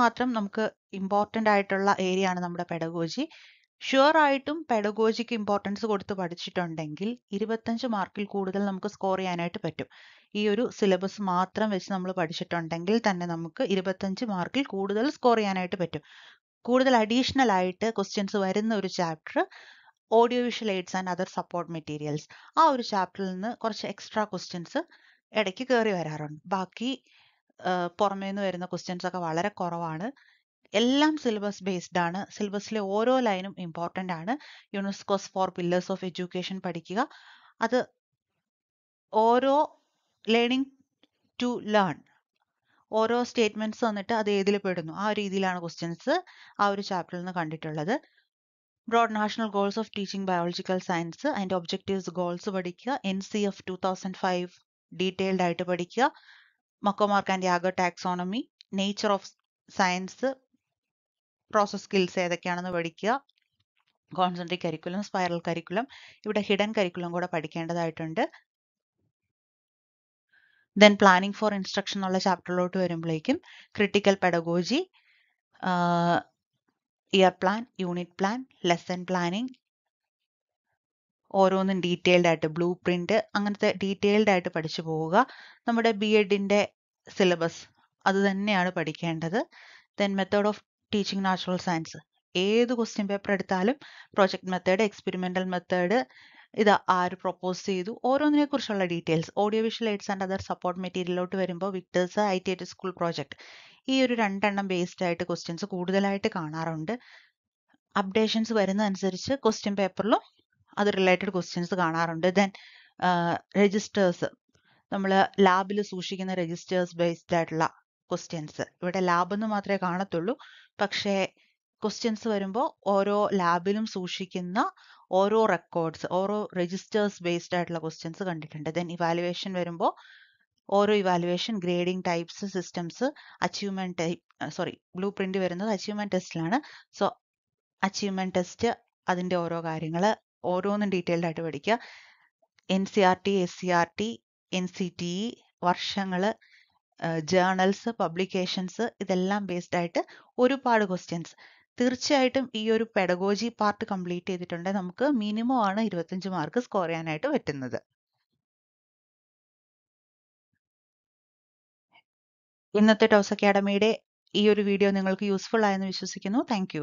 മാത്രം നമുക്ക് ഇമ്പോർട്ടൻ്റ് ആയിട്ടുള്ള ഏരിയ ആണ് നമ്മുടെ പെഡഗോജി ഷുവർ ആയിട്ടും പെഡഗോജിക്ക് ഇമ്പോർട്ടൻസ് കൊടുത്ത് പഠിച്ചിട്ടുണ്ടെങ്കിൽ ഇരുപത്തഞ്ച് മാർക്കിൽ കൂടുതൽ നമുക്ക് സ്കോർ ചെയ്യാനായിട്ട് പറ്റും ഈ ഒരു സിലബസ് മാത്രം വെച്ച് നമ്മൾ പഠിച്ചിട്ടുണ്ടെങ്കിൽ തന്നെ നമുക്ക് ഇരുപത്തഞ്ച് മാർക്കിൽ കൂടുതൽ സ്കോർ ചെയ്യാനായിട്ട് പറ്റും കൂടുതൽ അഡീഷണൽ ആയിട്ട് ക്വസ്റ്റ്യൻസ് വരുന്ന ഒരു chapter audio visual aids and other support materials ആ ഒരു ചാപ്റ്ററിൽ നിന്ന് കുറച്ച് എക്സ്ട്രാ ക്വസ്റ്റ്യൻസ് ഇടയ്ക്ക് കയറി വരാറുണ്ട് ബാക്കി പുറമേ നിന്ന് വരുന്ന ക്വസ്റ്റ്യൻസ് ഒക്കെ വളരെ കുറവാണ് എല്ലാം സിലബസ് ബേസ്ഡ് ആണ് സിലബസിലെ ഓരോ ലൈനും ഇമ്പോർട്ടൻ്റ് ആണ് UNESCO's four pillars of education പഠിക്കുക അത് ഓരോ ലേണിംഗ് ടു ലേൺ ഓരോ സ്റ്റേറ്റ്മെന്റ്സ് വന്നിട്ട് അത് ഏതിൽ പെടുന്നു ആ രീതിയിലാണ് ക്വസ്റ്റ്യൻസ് ആ ഒരു ചാപ്റ്ററിൽ നിന്ന് കണ്ടിട്ടുള്ളത് broad national goals of teaching biological science അതിൻ്റെ ഒബ്ജക്റ്റീവ്സ് ഗോൾസ് പഠിക്കുക N C F two thousand five detailed ആയിട്ട് പഠിക്കുക McCormack and Yager taxonomy nature of science process skills ഏതൊക്കെയാണെന്ന് പഠിക്കുക കോൺസെൻട്രിക് കരിക്കുലം സ്പൈറൽ കരിക്കുലം ഇവിടെ ഹിഡൻ കരിക്കുലം കൂടെ പഠിക്കേണ്ടതായിട്ടുണ്ട് ദെൻ പ്ലാനിങ് ഫോർ ഇൻസ്ട്രക്ഷൻ എന്നുള്ള ചാപ്റ്ററിലോട്ട് വരുമ്പോഴേക്കും critical pedagogy year plan unit plan lesson planning ഓരോന്നും ഡീറ്റെയിൽഡ് ആയിട്ട് ബ്ലൂ പ്രിന്റ് അങ്ങനത്തെ ഡീറ്റെയിൽഡ് ആയിട്ട് പഠിച്ചു പോവുക നമ്മുടെ ബി എഡിന്റെ സിലബസ് അത് തന്നെയാണ് പഠിക്കേണ്ടത് then method of teaching natural science ഏത് ക്വസ്റ്റ്യൻ പേപ്പർ എടുത്താലും പ്രോജക്റ്റ് മെത്തേഡ് എക്സ്പെരിമെന്റൽ മെത്തേഡ് ഇത് ആര് പ്രൊപ്പോസ് ചെയ്തു ഓരോന്നിനെ കുറിച്ചുള്ള details audio visual aids and other support മെറ്റീരിയലോട്ട് വരുമ്പോൾ Victers I T I T school project ഈ ഒരു രണ്ടെണ്ണം ബേസ്ഡ് ആയിട്ട് ക്വസ്റ്റ്യൻസ് കൂടുതലായിട്ട് കാണാറുണ്ട് അപ്ഡേഷൻസ് വരുന്നതനുസരിച്ച് ക്വസ്റ്റ്യൻ പേപ്പറിലും അത് റിലേറ്റഡ് ക്വസ്റ്റ്യൻസ് കാണാറുണ്ട് ദെൻ രജിസ്റ്റേഴ്സ് നമ്മൾ ലാബിൽ സൂക്ഷിക്കുന്ന രജിസ്റ്റേഴ്സ് ബേസ്ഡ് ആയിട്ടുള്ള ക്വസ്റ്റ്യൻസ് ഇവിടെ ലാബ് എന്ന് മാത്രമേ കാണത്തുള്ളൂ പക്ഷേ ക്വസ്റ്റ്യൻസ് വരുമ്പോൾ ഓരോ ലാബിലും സൂക്ഷിക്കുന്ന ഓരോ റെക്കോർഡ്സ് ഓരോ രജിസ്റ്റേഴ്സ് ബേസ്ഡ് ആയിട്ടുള്ള ക്വസ്റ്റ്യൻസ് കണ്ടിട്ടുണ്ട് ദെൻ ഇവാലുവേഷൻ വരുമ്പോൾ ഓരോ evaluation grading types systems achievement type sorry blueprint വരുന്നത് അച്ചീവ്മെന്റ് ടെസ്റ്റിലാണ് സോ അച്ചീവ്മെന്റ് ടെസ്റ്റ് അതിന്റെ ഓരോ കാര്യങ്ങൾ ഓരോന്നും ഡീറ്റെയിൽഡ് ആയിട്ട് പഠിക്കുക N C R T S C R T N C T E വർഷങ്ങൾ ജേണൽസ് പബ്ലിക്കേഷൻസ് ഇതെല്ലാം ബേസ്ഡ് ആയിട്ട് ഒരുപാട് ക്വസ്റ്റ്യൻസ് തീർച്ചയായിട്ടും ഈ ഒരു പെഡഗോജി പാർട്ട് കംപ്ലീറ്റ് ചെയ്തിട്ടുണ്ടെങ്കിൽ നമുക്ക് മിനിമം ആണ് ഇരുപത്തഞ്ച് മാർക്ക് സ്കോർ ചെയ്യാനായിട്ട് പറ്റുന്നത് ഇന്നത്തെ ടോസ് അക്കാഡമിയുടെ ഈ ഒരു വീഡിയോ നിങ്ങൾക്ക് യൂസ്ഫുൾ ആയെന്ന് വിശ്വസിക്കുന്നു താങ്ക്